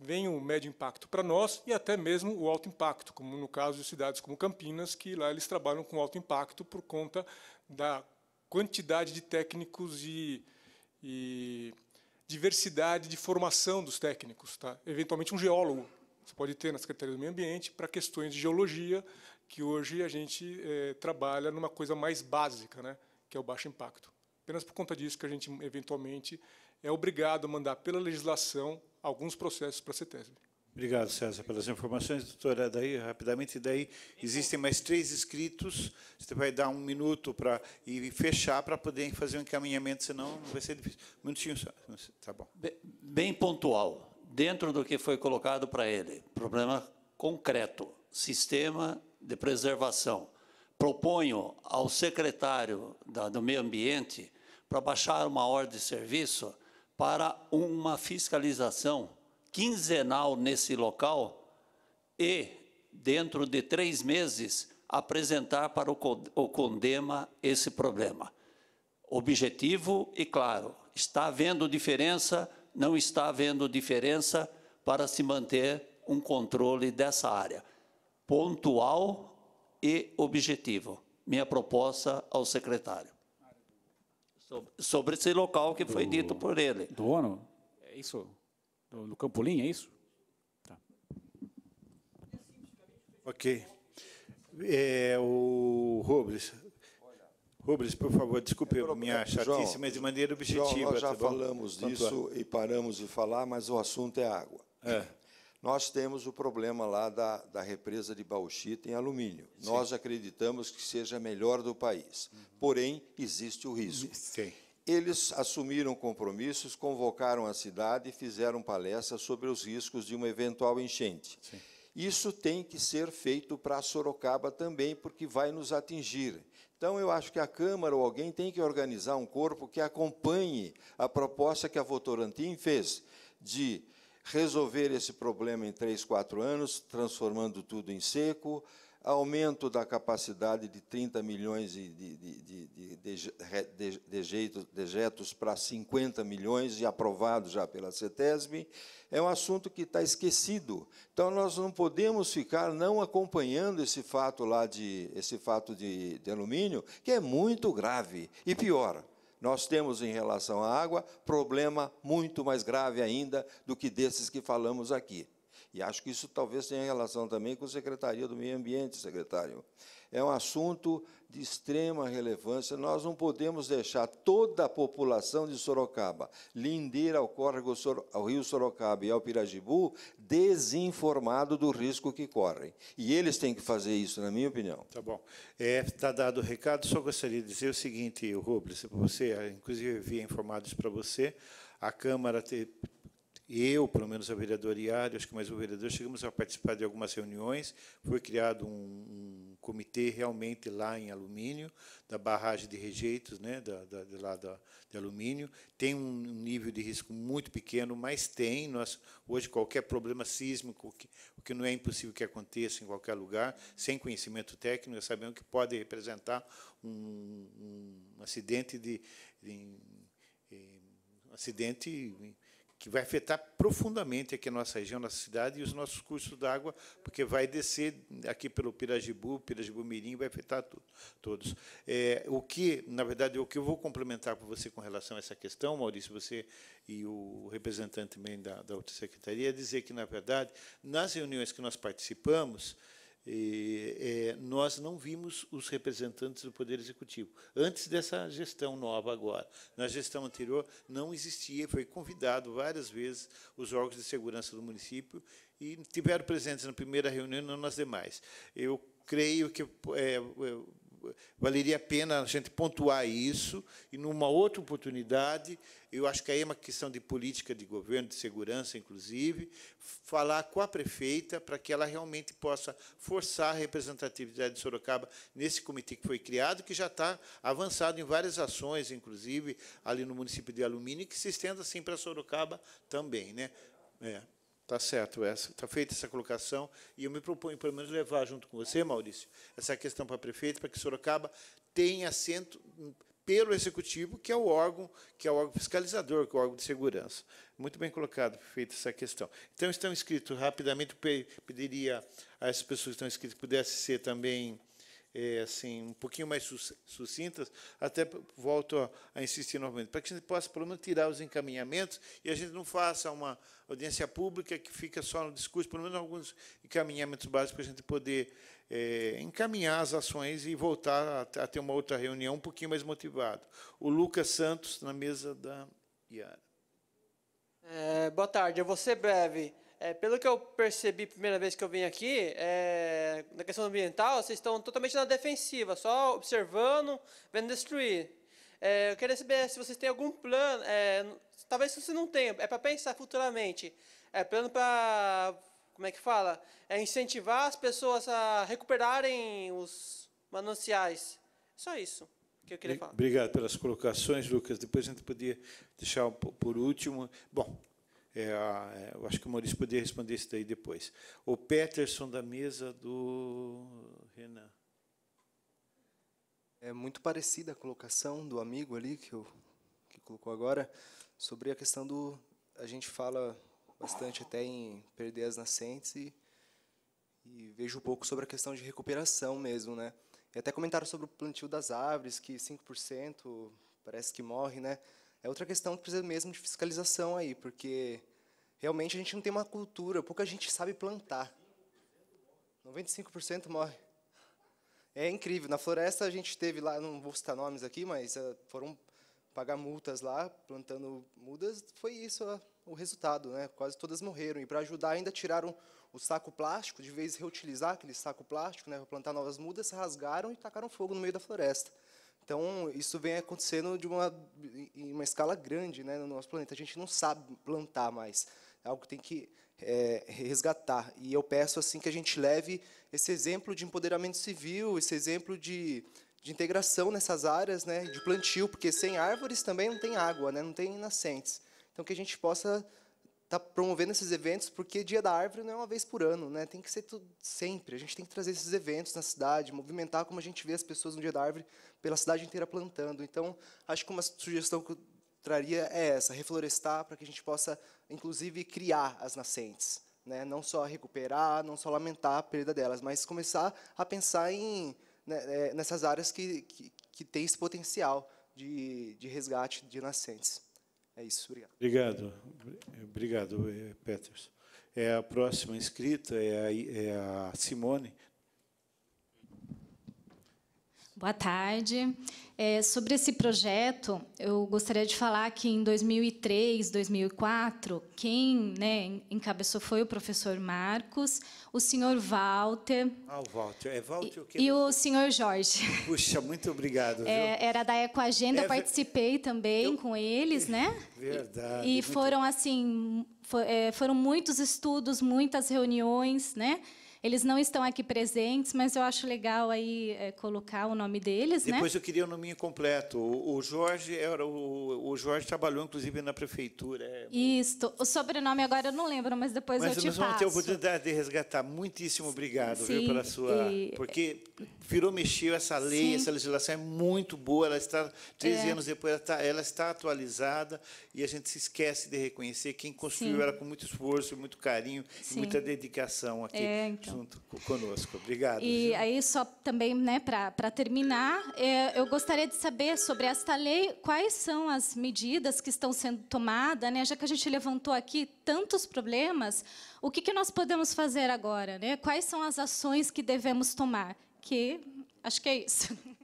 vem o médio impacto para nós e até mesmo o alto impacto, como no caso de cidades como Campinas, que lá eles trabalham com alto impacto por conta da quantidade de técnicos e, e diversidade de formação dos técnicos. Tá? Eventualmente, um geólogo você pode ter na Secretaria do Meio Ambiente para questões de geologia, que hoje a gente é, trabalha numa coisa mais básica, né, que é o baixo impacto. Apenas por conta disso que a gente, eventualmente, é obrigado a mandar pela legislação alguns processos para a CETESB. Obrigado, César, pelas informações. Doutora, é daí, rapidamente, daí existem mais três inscritos. Você vai dar um minuto para e fechar para poder fazer um encaminhamento, senão vai ser difícil. Um minutinho só. Tá bom. Bem pontual, dentro do que foi colocado para ele. Problema concreto, sistema de preservação. Proponho ao secretário da, do Meio Ambiente para baixar uma ordem de serviço para uma fiscalização quinzenal nesse local e, dentro de três meses, apresentar para o Condema esse problema. Objetivo e claro, está havendo diferença, não está havendo diferença para se manter um controle dessa área, pontual e objetivo. Minha proposta ao secretário. Sobre esse local que foi do, dito por ele. Do ONU? É isso? do, do Campolim, é isso? Tá. Ok. É, o Rubles. Rubens, por favor, desculpe é, minha chatice, mas de maneira objetiva. João, nós já tá falamos disso é. e paramos de falar, mas o assunto é água. É. Nós temos o problema lá da, da represa de bauxita em alumínio. Sim. Nós acreditamos que seja a melhor do país. Uhum. Porém, existe o risco. Sim. Eles assumiram compromissos, convocaram a cidade e fizeram palestras sobre os riscos de uma eventual enchente. Sim. Isso tem que ser feito para Sorocaba também, porque vai nos atingir. Então, eu acho que a Câmara ou alguém tem que organizar um corpo que acompanhe a proposta que a Votorantim fez de resolver esse problema em três, quatro anos, transformando tudo em seco, aumento da capacidade de 30 milhões de, de, de, de dejetos para 50 milhões, e aprovado já pela CETESB, é um assunto que está esquecido. Então, nós não podemos ficar não acompanhando esse fato lá de esse fato de, de alumínio, que é muito grave. E pior, nós temos em relação à água problema muito mais grave ainda do que desses que falamos aqui. E acho que isso talvez tenha relação também com a Secretaria do Meio Ambiente, secretário. É um assunto de extrema relevância. Nós não podemos deixar toda a população de Sorocaba, lindeira ao córrego, ao rio Sorocaba e ao Pirajibu, desinformado do risco que correm. E eles têm que fazer isso, na minha opinião. Tá bom. Está é, tá dado o recado. Só gostaria de dizer o seguinte, para você, inclusive, havia informado isso para você. A Câmara te, eu, pelo menos a Iari, acho que mais o vereador, chegamos a participar de algumas reuniões, foi criado um, um comitê realmente lá em alumínio, da barragem de rejeitos, né, da, da, de lá da, de alumínio, tem um nível de risco muito pequeno, mas tem, nós, hoje qualquer problema sísmico, o que, o que não é impossível que aconteça em qualquer lugar, sem conhecimento técnico, sabemos que pode representar um, um acidente de, de, de um acidente que vai afetar profundamente aqui a nossa região, nossa cidade e os nossos cursos d'água, porque vai descer aqui pelo Pirajibu, Pirajibu Mirim, vai afetar tu, todos. É, o que, na verdade, o que eu vou complementar para você com relação a essa questão, Maurício, você e o representante também da, da outra secretaria, é dizer que, na verdade, nas reuniões que nós participamos, e, é, nós não vimos os representantes do Poder Executivo. Antes dessa gestão nova agora, na gestão anterior não existia, foi convidado várias vezes os órgãos de segurança do município e tiveram presentes na primeira reunião e não nas demais. Eu creio que é, é valeria a pena a gente pontuar isso e, numa outra oportunidade, eu acho que aí é uma questão de política de governo, de segurança, inclusive, falar com a prefeita para que ela realmente possa forçar a representatividade de Sorocaba nesse comitê que foi criado, que já está avançado em várias ações, inclusive ali no município de Alumínio, que se estenda assim para Sorocaba também. Né? É. Tá certo, essa, tá feita essa colocação e eu me proponho pelo menos levar junto com você, Maurício, essa questão para prefeito, para que Sorocaba tenha assento pelo executivo, que é o órgão, que é o órgão fiscalizador, que é o órgão de segurança. Muito bem colocado, prefeito, essa questão. Então estão inscritos rapidamente, pediria a essas pessoas que estão inscritas pudesse ser também é, assim, um pouquinho mais sucintas, até volto a, a insistir novamente, para que a gente possa, pelo menos, tirar os encaminhamentos e a gente não faça uma audiência pública que fica só no discurso, pelo menos alguns encaminhamentos básicos para a gente poder é, encaminhar as ações e voltar a, a ter uma outra reunião um pouquinho mais motivado. O Lucas Santos, na mesa da Iara. É, boa tarde, eu vou ser breve. É, pelo que eu percebi primeira vez que eu vim aqui, é, na questão ambiental, vocês estão totalmente na defensiva, só observando, vendo destruir. É, eu queria saber se vocês têm algum plano, é, talvez você não tenha, é para pensar futuramente, é plano para, como é que fala? É incentivar as pessoas a recuperarem os mananciais. Só isso que eu queria falar. Obrigado pelas colocações, Lucas. Depois a gente podia deixar por último. Bom, é, é, eu acho que o Maurício poderia responder isso daí depois. O Peterson da mesa do Renan. É muito parecida a colocação do amigo ali que, eu, que colocou agora sobre a questão do a gente fala bastante até em perder as nascentes e, e vejo um pouco sobre a questão de recuperação mesmo, né? E até comentaram sobre o plantio das árvores que 5% parece que morre, né? é outra questão que precisa mesmo de fiscalização aí, porque realmente a gente não tem uma cultura, pouca gente sabe plantar. 95% morre. É incrível. Na floresta a gente teve lá, não vou citar nomes aqui, mas eh, foram pagar multas lá, plantando mudas, foi isso o resultado, né? Quase todas morreram. E para ajudar ainda tiraram o saco plástico, de vez reutilizar aquele saco plástico, né, para plantar novas mudas, rasgaram e tacaram fogo no meio da floresta. Então, isso vem acontecendo de uma, em uma escala grande né, no nosso planeta. A gente não sabe plantar mais. É algo que tem que é, resgatar. E eu peço assim que a gente leve esse exemplo de empoderamento civil, esse exemplo de, de integração nessas áreas né, de plantio, porque sem árvores também não tem água, né, não tem nascentes. Então, que a gente possa está promovendo esses eventos, porque Dia da Árvore não é uma vez por ano, né? tem que ser tudo, sempre. A gente tem que trazer esses eventos na cidade, movimentar como a gente vê as pessoas no Dia da Árvore pela cidade inteira plantando. Então, acho que uma sugestão que eu traria é essa, reflorestar para que a gente possa, inclusive, criar as nascentes. Né? Não só recuperar, não só lamentar a perda delas, mas começar a pensar em né, é, nessas áreas que, que, que tem esse potencial de, de resgate de nascentes. É isso, obrigado. Obrigado, obrigado Peters. É a próxima inscrita é a, é a Simone Boa tarde. É, sobre esse projeto, eu gostaria de falar que em 2003, 2004, quem né, encabeçou foi o professor Marcos, o senhor Walter. Ah, o Walter. É Walter o quê? E o senhor Jorge. Puxa, muito obrigado. [laughs] É, era da Ecoagenda, é, participei também eu... com eles, né? [laughs] Verdade. E, e muito... foram, assim, for, é, foram muitos estudos, muitas reuniões, né? Eles não estão aqui presentes, mas eu acho legal aí é, colocar o nome deles. Né? Depois né? eu queria o nome completo. O, Jorge era o, o, Jorge trabalhou inclusive na prefeitura. É Isto. O sobrenome agora eu não lembro, mas depois mas eu te passo. Mas nós vamos ter a oportunidade de resgatar. Muitíssimo obrigado Sim, viu, pela sua, e... porque virou mexeu essa lei, Sim. essa legislação é muito boa. Ela está 13 é. anos depois, ela está, ela está atualizada e a gente se esquece de reconhecer quem construiu Sim. ela com muito esforço, muito carinho Sim. e muita dedicação aqui é, então. junto conosco. Obrigado. E Gil. aí, só também, né, para terminar, é, eu gostaria de saber sobre esta lei, quais são as medidas que estão sendo tomadas, né, já que a gente levantou aqui tantos problemas, o que, que nós podemos fazer agora? Né? Quais são as ações que devemos tomar? Que acho que é isso. [laughs]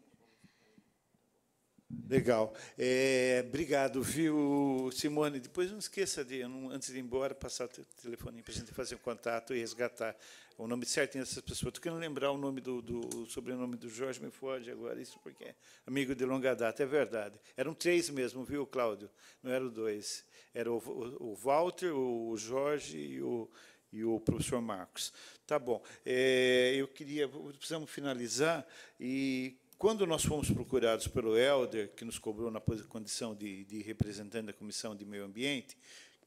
Legal. É, obrigado, viu, Simone? Depois não esqueça de, antes de ir embora, passar o telefone para a gente fazer um contato e resgatar o nome certinho dessas pessoas. Estou querendo lembrar o nome do, do o sobrenome do Jorge, me foge agora, isso porque é amigo de longa data, é verdade. Eram três mesmo, viu, Cláudio? Não eram dois. Era o, o, o Walter, o Jorge e o, e o professor Marcos. Tá bom. É, eu queria. Precisamos finalizar e quando nós fomos procurados pelo Helder, que nos cobrou na condição de, de representante da Comissão de Meio Ambiente,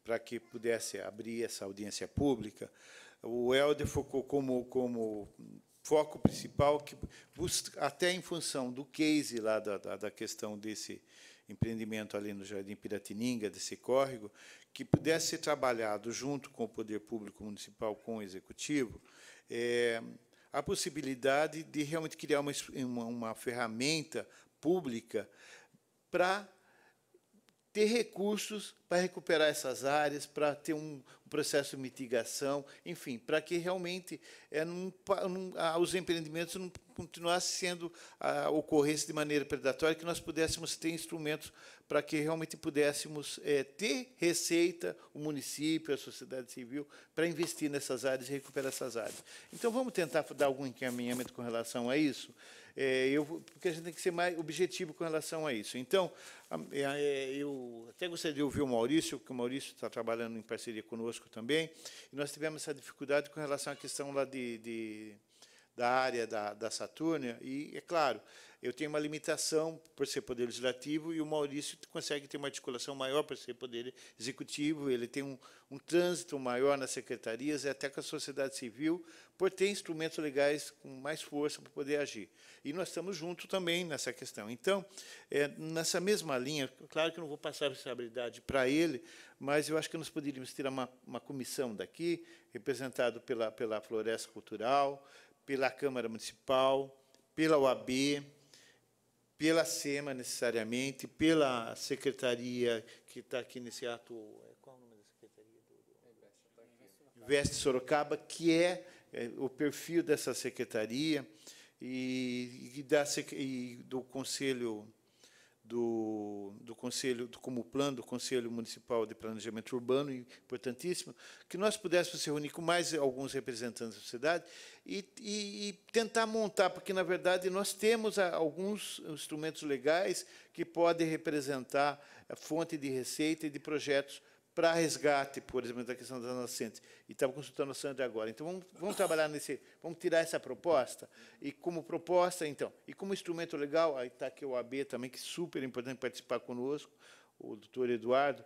para que pudesse abrir essa audiência pública, o Helder focou como, como foco principal, que busca, até em função do case lá da, da, da questão desse empreendimento ali no Jardim Piratininga, desse córrego, que pudesse ser trabalhado junto com o Poder Público Municipal, com o Executivo, é, a possibilidade de realmente criar uma, uma, uma ferramenta pública para ter recursos para recuperar essas áreas, para ter um, processo de mitigação, enfim, para que realmente é, não, não, os empreendimentos não continuassem sendo a ocorrência de maneira predatória, que nós pudéssemos ter instrumentos para que realmente pudéssemos é, ter receita, o município, a sociedade civil, para investir nessas áreas e recuperar essas áreas. Então, vamos tentar dar algum encaminhamento com relação a isso é, eu, porque a gente tem que ser mais objetivo com relação a isso. Então, é, é, eu até gostaria de ouvir o Maurício, porque o Maurício está trabalhando em parceria conosco também, e nós tivemos essa dificuldade com relação à questão lá de, de da área da, da e, é claro, eu tenho uma limitação por ser poder legislativo e o Maurício consegue ter uma articulação maior por ser poder executivo, ele tem um, um trânsito maior nas secretarias, e é até com a sociedade civil, por ter instrumentos legais com mais força para poder agir. E nós estamos juntos também nessa questão. Então, é, nessa mesma linha, claro que eu não vou passar a responsabilidade para ele, mas eu acho que nós poderíamos ter uma, uma comissão daqui, representada pela, pela Floresta Cultural, pela Câmara Municipal, pela OAB, pela SEMA, necessariamente, pela secretaria que está aqui nesse ato... É, qual é o nome da secretaria? Do, Veste Sorocaba, que é é, o perfil dessa secretaria e, e, da, e do conselho do, do conselho do, como plano do conselho municipal de planejamento urbano importantíssimo que nós pudéssemos se reunir com mais alguns representantes da sociedade e, e, e tentar montar porque na verdade nós temos ah, alguns instrumentos legais que podem representar a fonte de receita e de projetos para resgate, por exemplo, da questão das nascentes. E estava consultando o Sandro agora. Então, vamos, vamos, trabalhar nesse... Vamos tirar essa proposta. E como proposta, então, e como instrumento legal, aí está aqui o AB também, que é super importante participar conosco, o doutor Eduardo,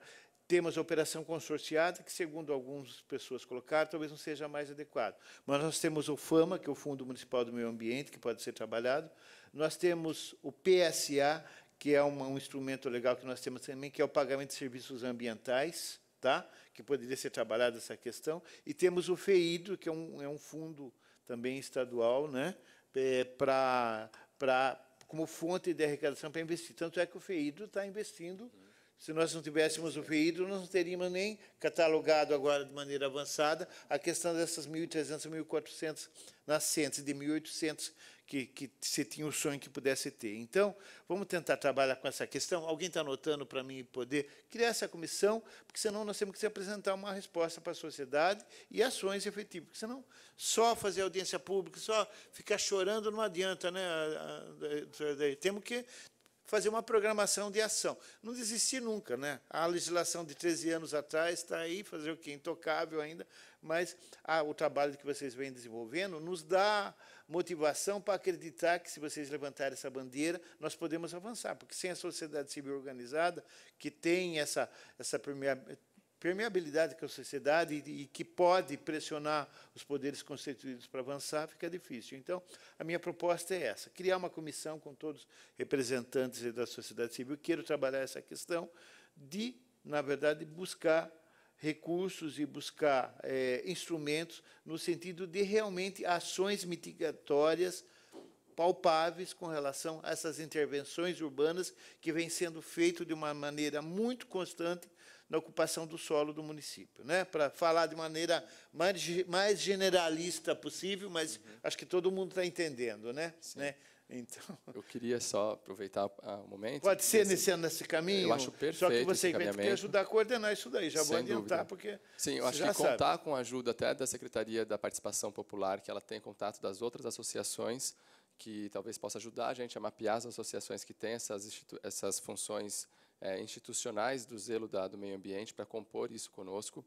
temos a operação consorciada, que, segundo algumas pessoas colocaram, talvez não seja mais adequado. Mas nós temos o FAMA, que é o Fundo Municipal do Meio Ambiente, que pode ser trabalhado. Nós temos o PSA, que é uma, um instrumento legal que nós temos também, que é o pagamento de serviços ambientais, tá? que poderia ser trabalhada essa questão. E temos o FEIDRO, que é um, é um fundo também estadual, né? é, pra, pra, como fonte de arrecadação para investir. Tanto é que o FEIDRO está investindo. Se nós não tivéssemos o FEIDRO, nós não teríamos nem catalogado agora de maneira avançada a questão dessas 1.300, 1.400 nascentes, de 1.800 que, que se tinha o sonho que pudesse ter. Então, vamos tentar trabalhar com essa questão. Alguém está anotando para mim poder criar essa comissão, porque senão nós temos que apresentar uma resposta para a sociedade e ações efetivas, porque senão só fazer audiência pública, só ficar chorando não adianta, né? Temos que fazer uma programação de ação. Não desistir nunca, né? A legislação de 13 anos atrás está aí, fazer o quê? Intocável ainda, mas ah, o trabalho que vocês vêm desenvolvendo nos dá motivação para acreditar que, se vocês levantarem essa bandeira, nós podemos avançar, porque sem a sociedade civil organizada, que tem essa, essa permeabilidade com a sociedade e, e que pode pressionar os poderes constituídos para avançar, fica difícil. Então, a minha proposta é essa, criar uma comissão com todos os representantes da sociedade civil, quero trabalhar essa questão de, na verdade, buscar recursos e buscar é, instrumentos no sentido de realmente ações mitigatórias palpáveis com relação a essas intervenções urbanas que vem sendo feito de uma maneira muito constante na ocupação do solo do município, né? Para falar de maneira mais, mais generalista possível, mas uhum. acho que todo mundo está entendendo, né? né? Então, eu queria só aproveitar o ah, momento. Pode ser assim, nesse, nesse caminho. Eu acho perfeito. Só que você vai ter que ajudar a coordenar isso daí. Já vou adiantar, dúvida. porque. Sim, eu acho que contar com a ajuda até da Secretaria da Participação Popular, que ela tem contato das outras associações, que talvez possa ajudar a gente a mapear as associações que têm essas, essas funções é, institucionais do zelo da, do meio ambiente para compor isso conosco.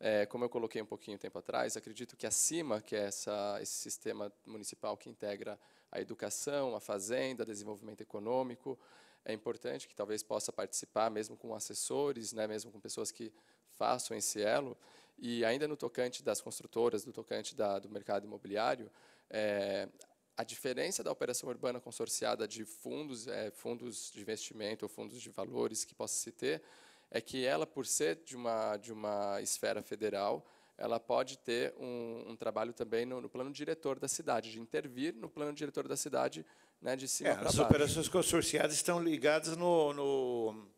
É, como eu coloquei um pouquinho tempo atrás, acredito que a CIMA, que é essa, esse sistema municipal que integra a educação, a fazenda, desenvolvimento econômico, é importante que talvez possa participar, mesmo com assessores, né, mesmo com pessoas que façam esse elo. E ainda no tocante das construtoras, no tocante da, do mercado imobiliário, é, a diferença da operação urbana consorciada de fundos, é, fundos de investimento ou fundos de valores que possa se ter, é que ela, por ser de uma, de uma esfera federal, ela pode ter um, um trabalho também no, no, plano diretor da cidade, de intervir no plano diretor da cidade né, de cima é, para baixo. As operações consorciadas estão ligadas no, no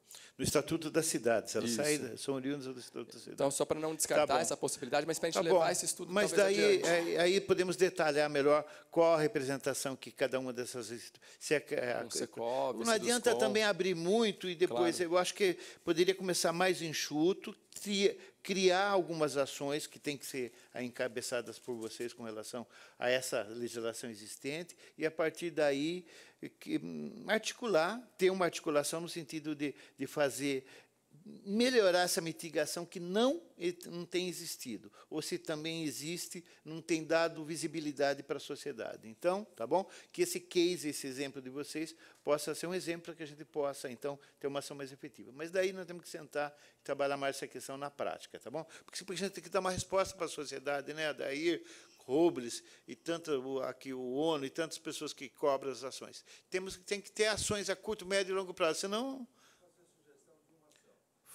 no Estatuto da cidade, Elas saem, são oriundas do Estatuto da Cidade. Então, só para não descartar tá essa possibilidade, mas para a gente tá levar esse estudo Mas daí aí, é, aí, podemos detalhar melhor qual a representação que cada uma dessas... Se é, é, um não é adianta também abrir muito e depois... Claro. Eu acho que poderia começar mais enxuto, criar algumas ações que têm que ser encabeçadas por vocês com relação a essa legislação existente e, a partir daí, hum, articular, ter uma articulação no sentido de, de fazer melhorar essa mitigação que não, não tem existido, ou se também existe, não tem dado visibilidade para a sociedade. Então, tá bom? Que esse case, esse exemplo de vocês, possa ser um exemplo para que a gente possa, então, ter uma ação mais efetiva. Mas daí nós temos que sentar e trabalhar mais essa questão na prática, tá bom? Porque a gente tem que dar uma resposta para a sociedade, né, Daí Robles e tanto aqui o ONU e tantas pessoas que cobram as ações. Temos tem que ter ações a curto, médio e longo prazo, senão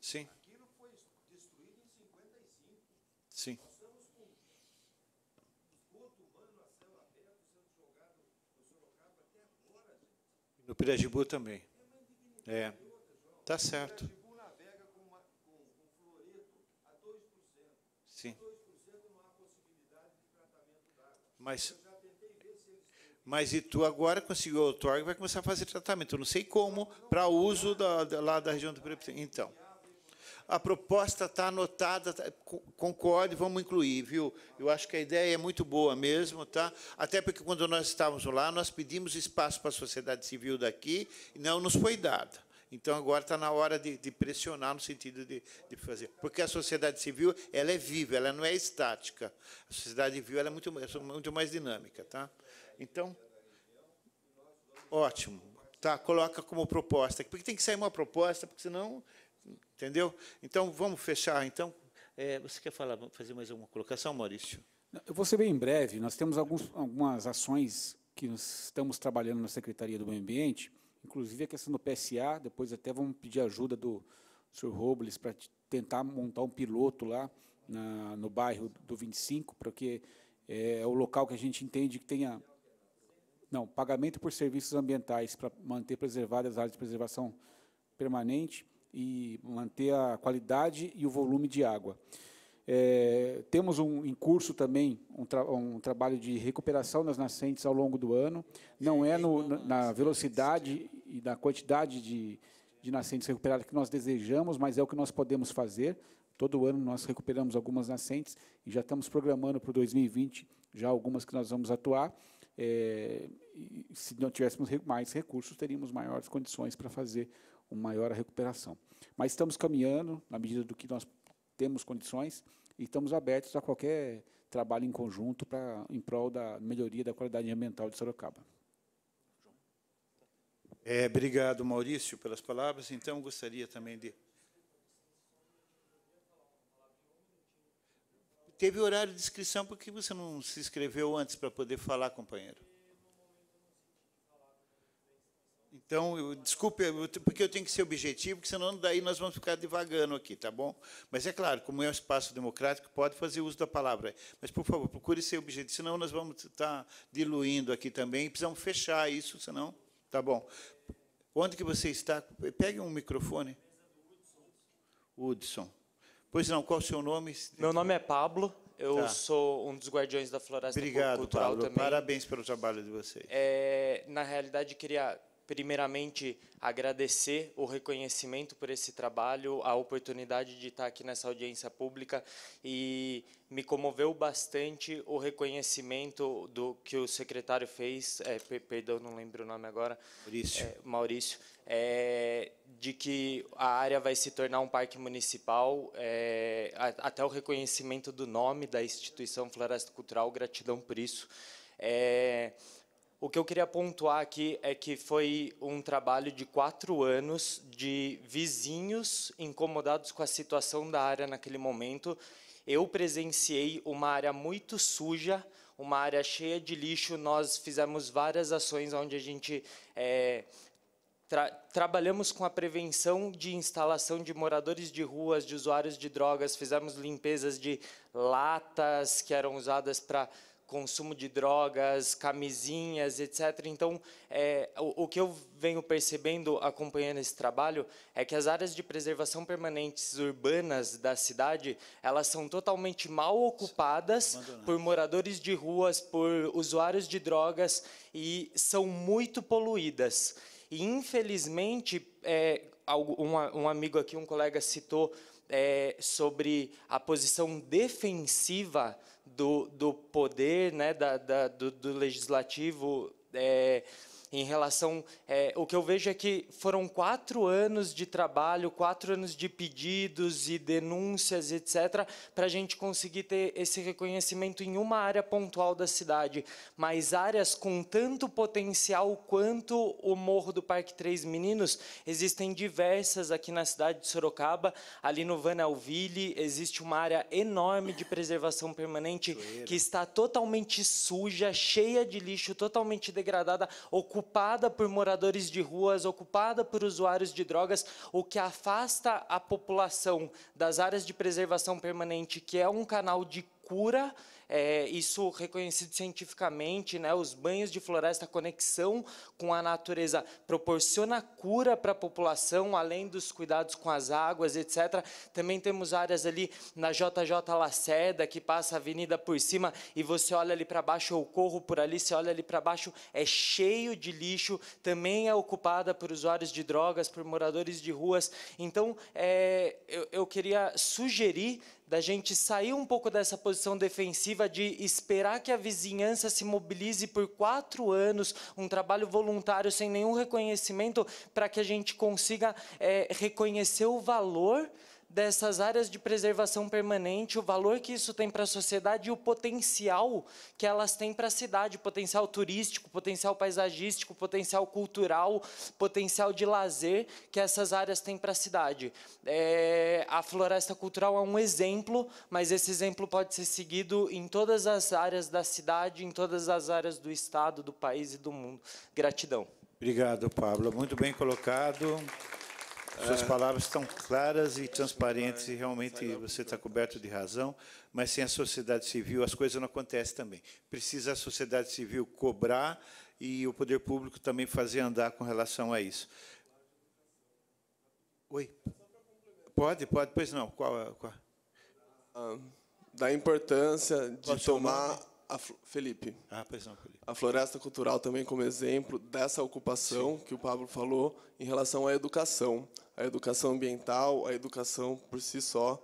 Sim. Aquilo foi destruído em 55. Sim. Nós estamos com esgoto humano a céu aberto sendo jogado no Sorocaba até agora, No Pirajibu também. É. é. tá certo. O Pirajibu navega com, uma, floreto a 2%. Sim. 2% não há possibilidade de tratamento da Mas... Mas e tu agora conseguiu o outorga vai começar a fazer tratamento, não sei como, para uso da, da, lá da região do Pirajibu. Então, a proposta está anotada, tá, concordo, concorde, vamos incluir, viu? Eu acho que a ideia é muito boa mesmo, tá? Até porque quando nós estávamos lá, nós pedimos espaço para a sociedade civil daqui, e não nos foi dado. Então, agora está na hora de, de pressionar no sentido de, de, fazer. Porque a sociedade civil ela é viva, ela não é estática. A sociedade civil ela é muito, é muito mais dinâmica. Tá? Então, ótimo. Tá, coloca como proposta. Porque tem que sair uma proposta, porque senão Entendeu? Então, vamos fechar. Então, é, você quer falar, fazer mais alguma colocação, Maurício? Eu vou ser bem breve. Nós temos alguns, algumas ações que estamos trabalhando na Secretaria do Meio Ambiente, inclusive a questão do PSA. Depois até vamos pedir ajuda do Sr. Robles para tentar montar um piloto lá na, no bairro do 25, porque é, é o local que a gente entende que tenha não, pagamento por serviços ambientais para manter preservadas as áreas de preservação permanente e manter a qualidade e o volume de água. É, temos um, em curso também um, tra um, trabalho de recuperação das nascentes ao longo do ano. Não é no, na velocidade e na quantidade de, de nascentes recuperadas que nós desejamos, mas é o que nós podemos fazer. Todo ano nós recuperamos algumas nascentes e já estamos programando para 2020 já algumas que nós vamos atuar. É, se não tivéssemos mais recursos, teríamos maiores condições para fazer uma maior recuperação. Mas estamos caminhando na medida do que nós temos condições e estamos abertos a qualquer trabalho em conjunto para em prol da melhoria da qualidade ambiental de Sorocaba. É, obrigado, Maurício, pelas palavras. Então, gostaria também de... Teve horário de inscrição, porque você não se inscreveu antes para poder falar, companheiro? Então, eu, desculpe, eu, porque eu tenho que ser objetivo, porque senão daí nós vamos ficar devagando aqui, tá bom? Mas é claro, como é um espaço democrático, pode fazer uso da palavra. Mas, por favor, procure ser objetivo, senão nós vamos estar tá diluindo aqui também. Precisamos fechar isso, senão. Tá bom. Onde que você está? Pegue um microfone. Hudson. Pois não, qual é o seu nome? Meu nome é Pablo. Eu tá. sou um dos guardiões da floresta Obrigado, Cultural Pablo. Também. Parabéns pelo trabalho de vocês. É, na realidade, queria primeiramente agradecer o reconhecimento por esse trabalho, a oportunidade de estar aqui nessa audiência pública e me comoveu bastante o reconhecimento do que o secretário fez, é, perdão, não lembro o nome agora, Maurício, é, Maurício é, de que a área vai se tornar um parque municipal, é, até o reconhecimento do nome da instituição Floresta Cultural, gratidão por isso. É, o que eu queria pontuar aqui é que foi um trabalho de quatro anos de vizinhos incomodados com a situação da área naquele momento. Eu presenciei uma área muito suja, uma área cheia de lixo. Nós fizemos várias ações onde a gente é, Tra trabalhamos com a prevenção de instalação de moradores de ruas, de usuários de drogas, fizemos limpezas de latas que eram usadas para consumo de drogas, camisinhas, etc. Então, é, o, o, que eu venho percebendo acompanhando esse trabalho é que as áreas de preservação permanentes urbanas da cidade elas são totalmente mal ocupadas por moradores de ruas, por usuários de drogas e são muito poluídas. E, infelizmente, é, um, um amigo aqui, um colega citou é, sobre a posição defensiva do, do poder né, da, da do, do legislativo é, em relação. É, o que eu vejo é que foram quatro anos de trabalho, quatro anos de pedidos e denúncias, etc., para a gente conseguir ter esse reconhecimento em uma área pontual da cidade. Mas áreas com tanto potencial quanto o Morro do Parque Três Meninos, existem diversas aqui na cidade de Sorocaba. Ali no Vanalville, existe uma área enorme de preservação permanente que está totalmente suja, cheia de lixo, totalmente degradada, ocupada ocupada por moradores de ruas, ocupada por usuários de drogas, o que afasta a população das áreas de preservação permanente, que é um canal de cura, é, isso reconhecido cientificamente, né? Os banhos de floresta, a conexão com a natureza proporciona cura para a população, além dos cuidados com as águas, etc. Também temos áreas ali na JJ Lacerda, que passa a avenida por cima e você olha ali para baixo, o corro por ali, você olha ali para baixo, é cheio de lixo, também é ocupada por usuários de drogas, por moradores de ruas. Então, é, eu, eu queria sugerir da gente sair um pouco dessa posição defensiva de esperar que a vizinhança se mobilize por quatro anos, um trabalho voluntário sem nenhum reconhecimento, para que a gente consiga é, reconhecer o valor dessas áreas de preservação permanente, o valor que isso tem para a sociedade e o potencial que elas têm para a cidade, potencial turístico, potencial paisagístico, potencial cultural, potencial de lazer que essas áreas têm para a cidade. É, a floresta cultural é um exemplo, mas esse exemplo pode ser seguido em todas as áreas da cidade, em todas as áreas do estado, do país e do mundo. Gratidão. Obrigado, Pablo. Muito bem colocado. Suas palavras estão claras e transparentes e realmente você está coberto de razão, mas sem a sociedade civil as coisas não acontecem também. Precisa a sociedade civil cobrar e o poder público também fazer andar com relação a isso. Oi? Pode, pode, pois não. Qual? qual? Ah, da importância de tomar a Felipe. Ah, pois não, Felipe. A floresta cultural também como exemplo dessa ocupação Sim. que o Pablo falou em relação à educação, a educação ambiental, a educação por si só,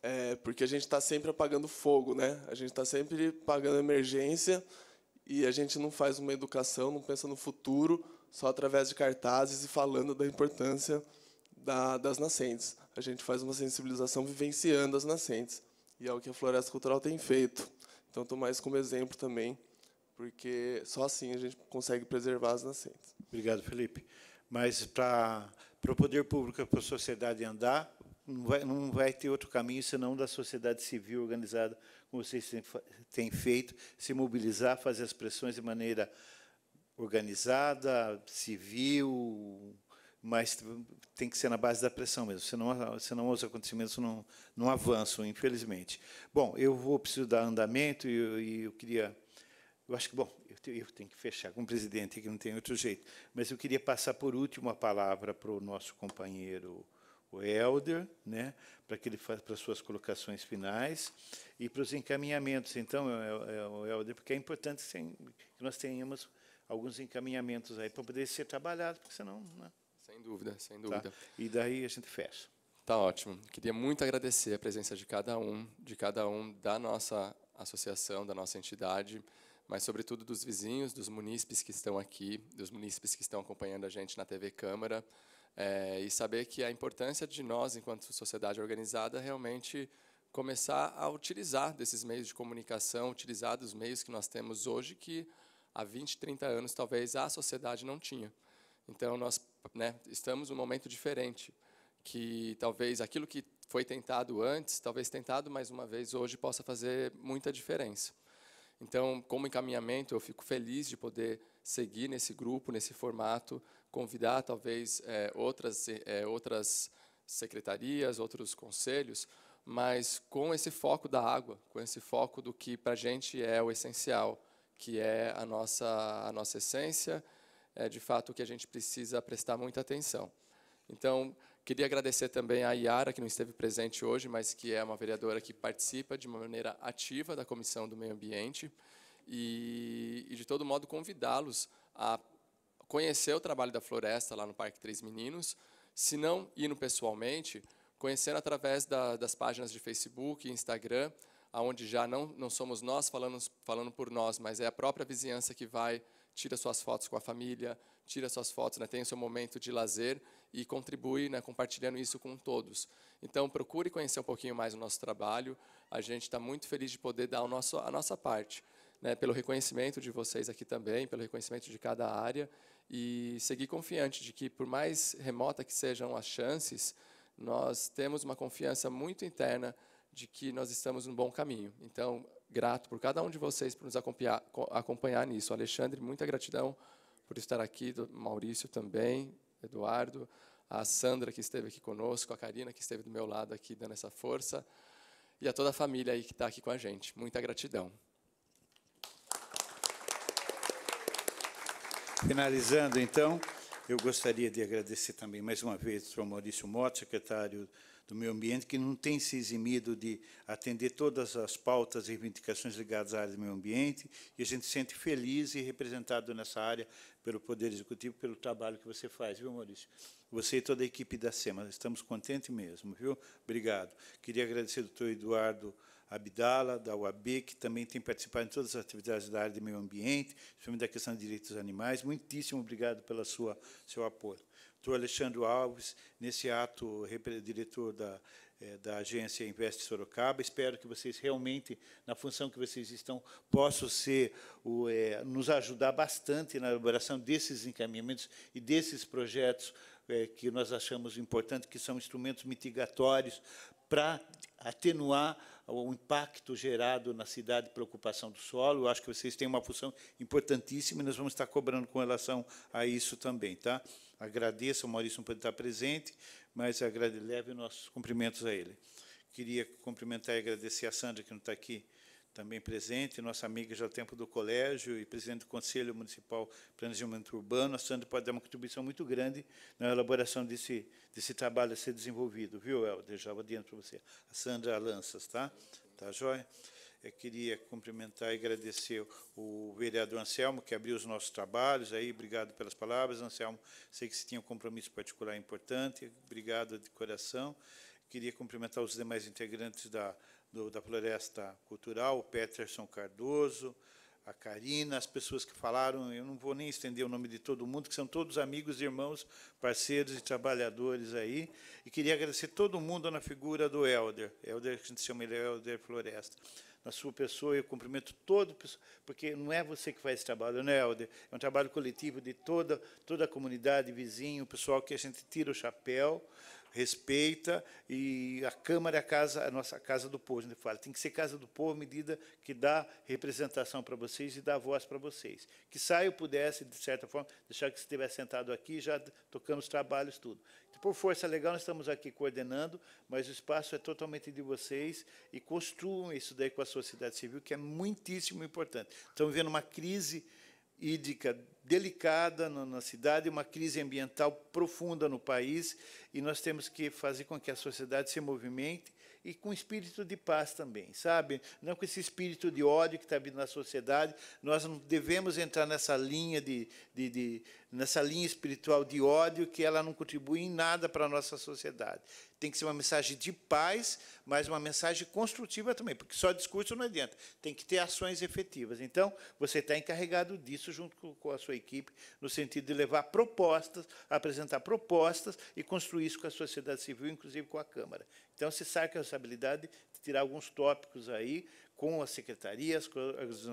é, porque a gente está sempre apagando fogo, né? A gente está sempre pagando emergência e a gente não faz uma educação, não pensa no futuro só através de cartazes e falando da importância da, das nascentes. A gente faz uma sensibilização vivenciando as nascentes e é o que a floresta cultural tem feito. Então, estou mais como exemplo também, porque só assim a gente consegue preservar as nascentes. Obrigado, Felipe. Mas para o poder público, para a sociedade andar, não vai, não vai ter outro caminho senão da sociedade civil organizada, como vocês têm feito, se mobilizar, fazer as pressões de maneira organizada, civil, mas tem que ser na base da pressão mesmo, senão, senão os acontecimentos não, não avançam, infelizmente. Bom, eu vou preciso dar andamento e eu, e eu queria... Eu acho que, bom, eu tenho, eu tenho que fechar com o presidente, que não tem outro jeito, mas eu queria passar por último a palavra para o nosso companheiro o Helder, né, para que ele faça para suas colocações finais e para os encaminhamentos. Então, é, é, o Helder, porque é importante que nós tenhamos alguns encaminhamentos aí para poder ser trabalhado, porque senão né, sem dúvida, sem tá? dúvida. Tá? E daí a gente fecha. Tá ótimo. Queria muito agradecer a presença de cada um, de cada um da nossa associação, da nossa entidade, mas sobretudo dos vizinhos, dos munícipes que estão aqui, dos munícipes que estão acompanhando a gente na TV Câmara, é, e saber que a importância de nós, enquanto sociedade organizada, realmente começar a utilizar desses meios de comunicação, utilizar dos meios que nós temos hoje, que há 20, 30 anos talvez a sociedade não tinha. Então, nós né, estamos num momento diferente, que talvez aquilo que foi tentado antes, talvez tentado mais uma vez hoje possa fazer muita diferença. Então, como encaminhamento, eu fico feliz de poder seguir nesse grupo, nesse formato, convidar talvez é, outras é, outras secretarias, outros conselhos, mas com esse foco da água, com esse foco do que para a gente é o essencial, que é a nossa, a nossa essência é de fato o que a gente precisa prestar muita atenção. Então, queria agradecer também a Iara, que não esteve presente hoje, mas que é uma vereadora que participa de uma maneira ativa da Comissão do Meio Ambiente, e, e de todo modo convidá-los a conhecer o trabalho da floresta lá no Parque Três Meninos, se não indo pessoalmente, conhecendo através da, das páginas de Facebook e Instagram, aonde já não, não somos nós falando, falando por nós, mas é a própria vizinhança que vai tira suas fotos com a família, tira suas fotos, né, tem o seu momento de lazer e contribui né, compartilhando isso com todos. Então, procure conhecer um pouquinho mais o nosso trabalho. A gente está muito feliz de poder dar nosso, a nossa parte, né, pelo reconhecimento de vocês aqui também, pelo reconhecimento de cada área, e seguir confiante de que, por mais remota que sejam as chances, nós temos uma confiança muito interna de que nós estamos no bom caminho. Então, grato por cada um de vocês por nos acompanhar, acompanhar nisso. Alexandre, muita gratidão por estar aqui, Maurício também, Eduardo, a Sandra que esteve aqui conosco, a Karina que esteve do meu lado aqui dando essa força, e a toda a família aí que está aqui com a gente. Muita gratidão. Finalizando, então, eu gostaria de agradecer também mais uma vez ao Maurício Motta, secretário do meio ambiente, que não tem se eximido de atender todas as pautas e reivindicações ligadas à área do meio ambiente, e a gente se sente feliz e representado nessa área pelo Poder Executivo, pelo trabalho que você faz, viu, Maurício? Você e toda a equipe da SEMA, estamos contentes mesmo, viu? Obrigado. Queria agradecer ao doutor Eduardo Abdala, da UAB, que também tem participado em todas as atividades da área do meio ambiente, principalmente da questão de direitos animais. Muitíssimo obrigado pelo seu apoio doutor Alexandre Alves, nesse ato, diretor da, é, da agência Invest Sorocaba. Espero que vocês realmente, na função que vocês estão, possam ser, o, é, nos ajudar bastante na elaboração desses encaminhamentos e desses projetos é, que nós achamos importantes, que são instrumentos mitigatórios para atenuar o impacto gerado na cidade pela ocupação do solo. Eu acho que vocês têm uma função importantíssima e nós vamos estar cobrando com relação a isso também. Tá? Agradeço ao Maurício não pode estar presente, mas leve nossos cumprimentos a ele. Queria cumprimentar e agradecer a Sandra, que não está aqui também presente, nossa amiga já há tempo do colégio e presidente do Conselho Municipal de Planejamento Urbano. A Sandra pode dar uma contribuição muito grande na elaboração desse, desse trabalho a ser desenvolvido, viu, El? Deixava adiante para você. A Sandra Lanças, tá? Tá joia? Eu queria cumprimentar e agradecer o vereador Anselmo, que abriu os nossos trabalhos. Aí, obrigado pelas palavras, Anselmo. Sei que você tinha um compromisso particular importante. Obrigado de coração. Queria cumprimentar os demais integrantes da, do, da Floresta Cultural, o Peterson Cardoso, a Karina, as pessoas que falaram. Eu não vou nem estender o nome de todo mundo, que são todos amigos, irmãos, parceiros e trabalhadores aí. E queria agradecer todo mundo na figura do Helder, Helder que a gente chama de Helder Floresta na sua pessoa, eu cumprimento todo, porque não é você que faz esse trabalho, né, Helder? É um trabalho coletivo de toda, toda a comunidade, vizinho, pessoal que a gente tira o chapéu respeita e a Câmara é a casa, a nossa casa do povo. A gente fala, tem que ser casa do povo, medida que dá representação para vocês e dá voz para vocês. Que saia pudesse, de certa forma, deixar que estivesse sentado aqui, já tocando os trabalhos, tudo. Então, por força legal, nós estamos aqui coordenando, mas o espaço é totalmente de vocês e construam isso daí com a sociedade civil, que é muitíssimo importante. Estamos vivendo uma crise hídrica delicada na cidade, uma crise ambiental profunda no país, e nós temos que fazer com que a sociedade se movimente e com espírito de paz também, sabe? Não com esse espírito de ódio que está vindo na sociedade. Nós não devemos entrar nessa linha de, de, de nessa linha espiritual de ódio que ela não contribui em nada para a nossa sociedade. Tem que ser uma mensagem de paz, mas uma mensagem construtiva também, porque só discurso não adianta. Tem que ter ações efetivas. Então, você está encarregado disso junto com a sua equipe, no sentido de levar propostas, apresentar propostas e construir isso com a sociedade civil, inclusive com a Câmara. Então, se sai com a responsabilidade de tirar alguns tópicos aí com as secretarias, com as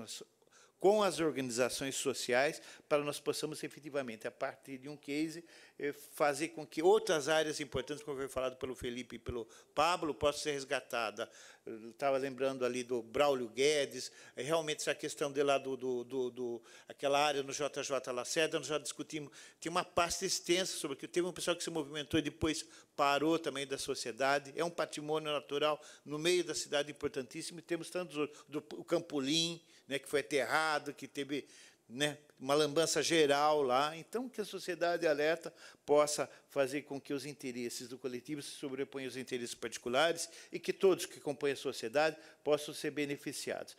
com as organizações sociais, para nós possamos efetivamente, a partir de um case, eh, fazer com que outras áreas importantes, como foi falado pelo Felipe e pelo Pablo, possam ser resgatadas. Eu estava lembrando ali do Braulio Guedes, eh, realmente essa questão de lá do, do, do, do aquela área no JJ Lacerda, nós já discutimos, tem uma pasta extensa sobre que teve um pessoal que se movimentou e depois parou também da sociedade, é um patrimônio natural no meio da cidade importantíssimo, e temos tantos outros, do, o Campolim, né, que foi aterrado, que teve né, uma lambança geral lá. Então, que a sociedade alerta possa fazer com que os interesses do coletivo se sobreponham aos interesses particulares e que todos que compõem a sociedade possam ser beneficiados.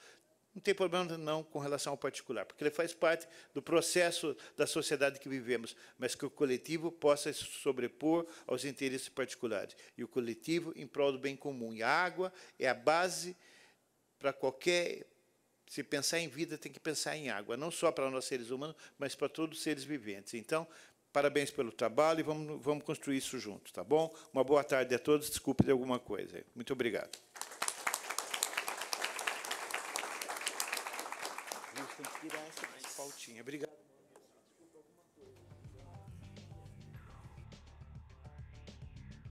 Não tem problema não com relação ao particular, porque ele faz parte do processo da sociedade que vivemos, mas que o coletivo possa se sobrepor aos interesses particulares. E o coletivo em prol do bem comum. E a água é a base para qualquer se pensar em vida, tem que pensar em água, não só para nós seres humanos, mas para todos os seres viventes. Então, parabéns pelo trabalho e vamos, vamos construir isso junto, tá bom? Uma boa tarde a todos, desculpe de alguma coisa. Muito obrigado. tem que tirar essa pautinha. Obrigado.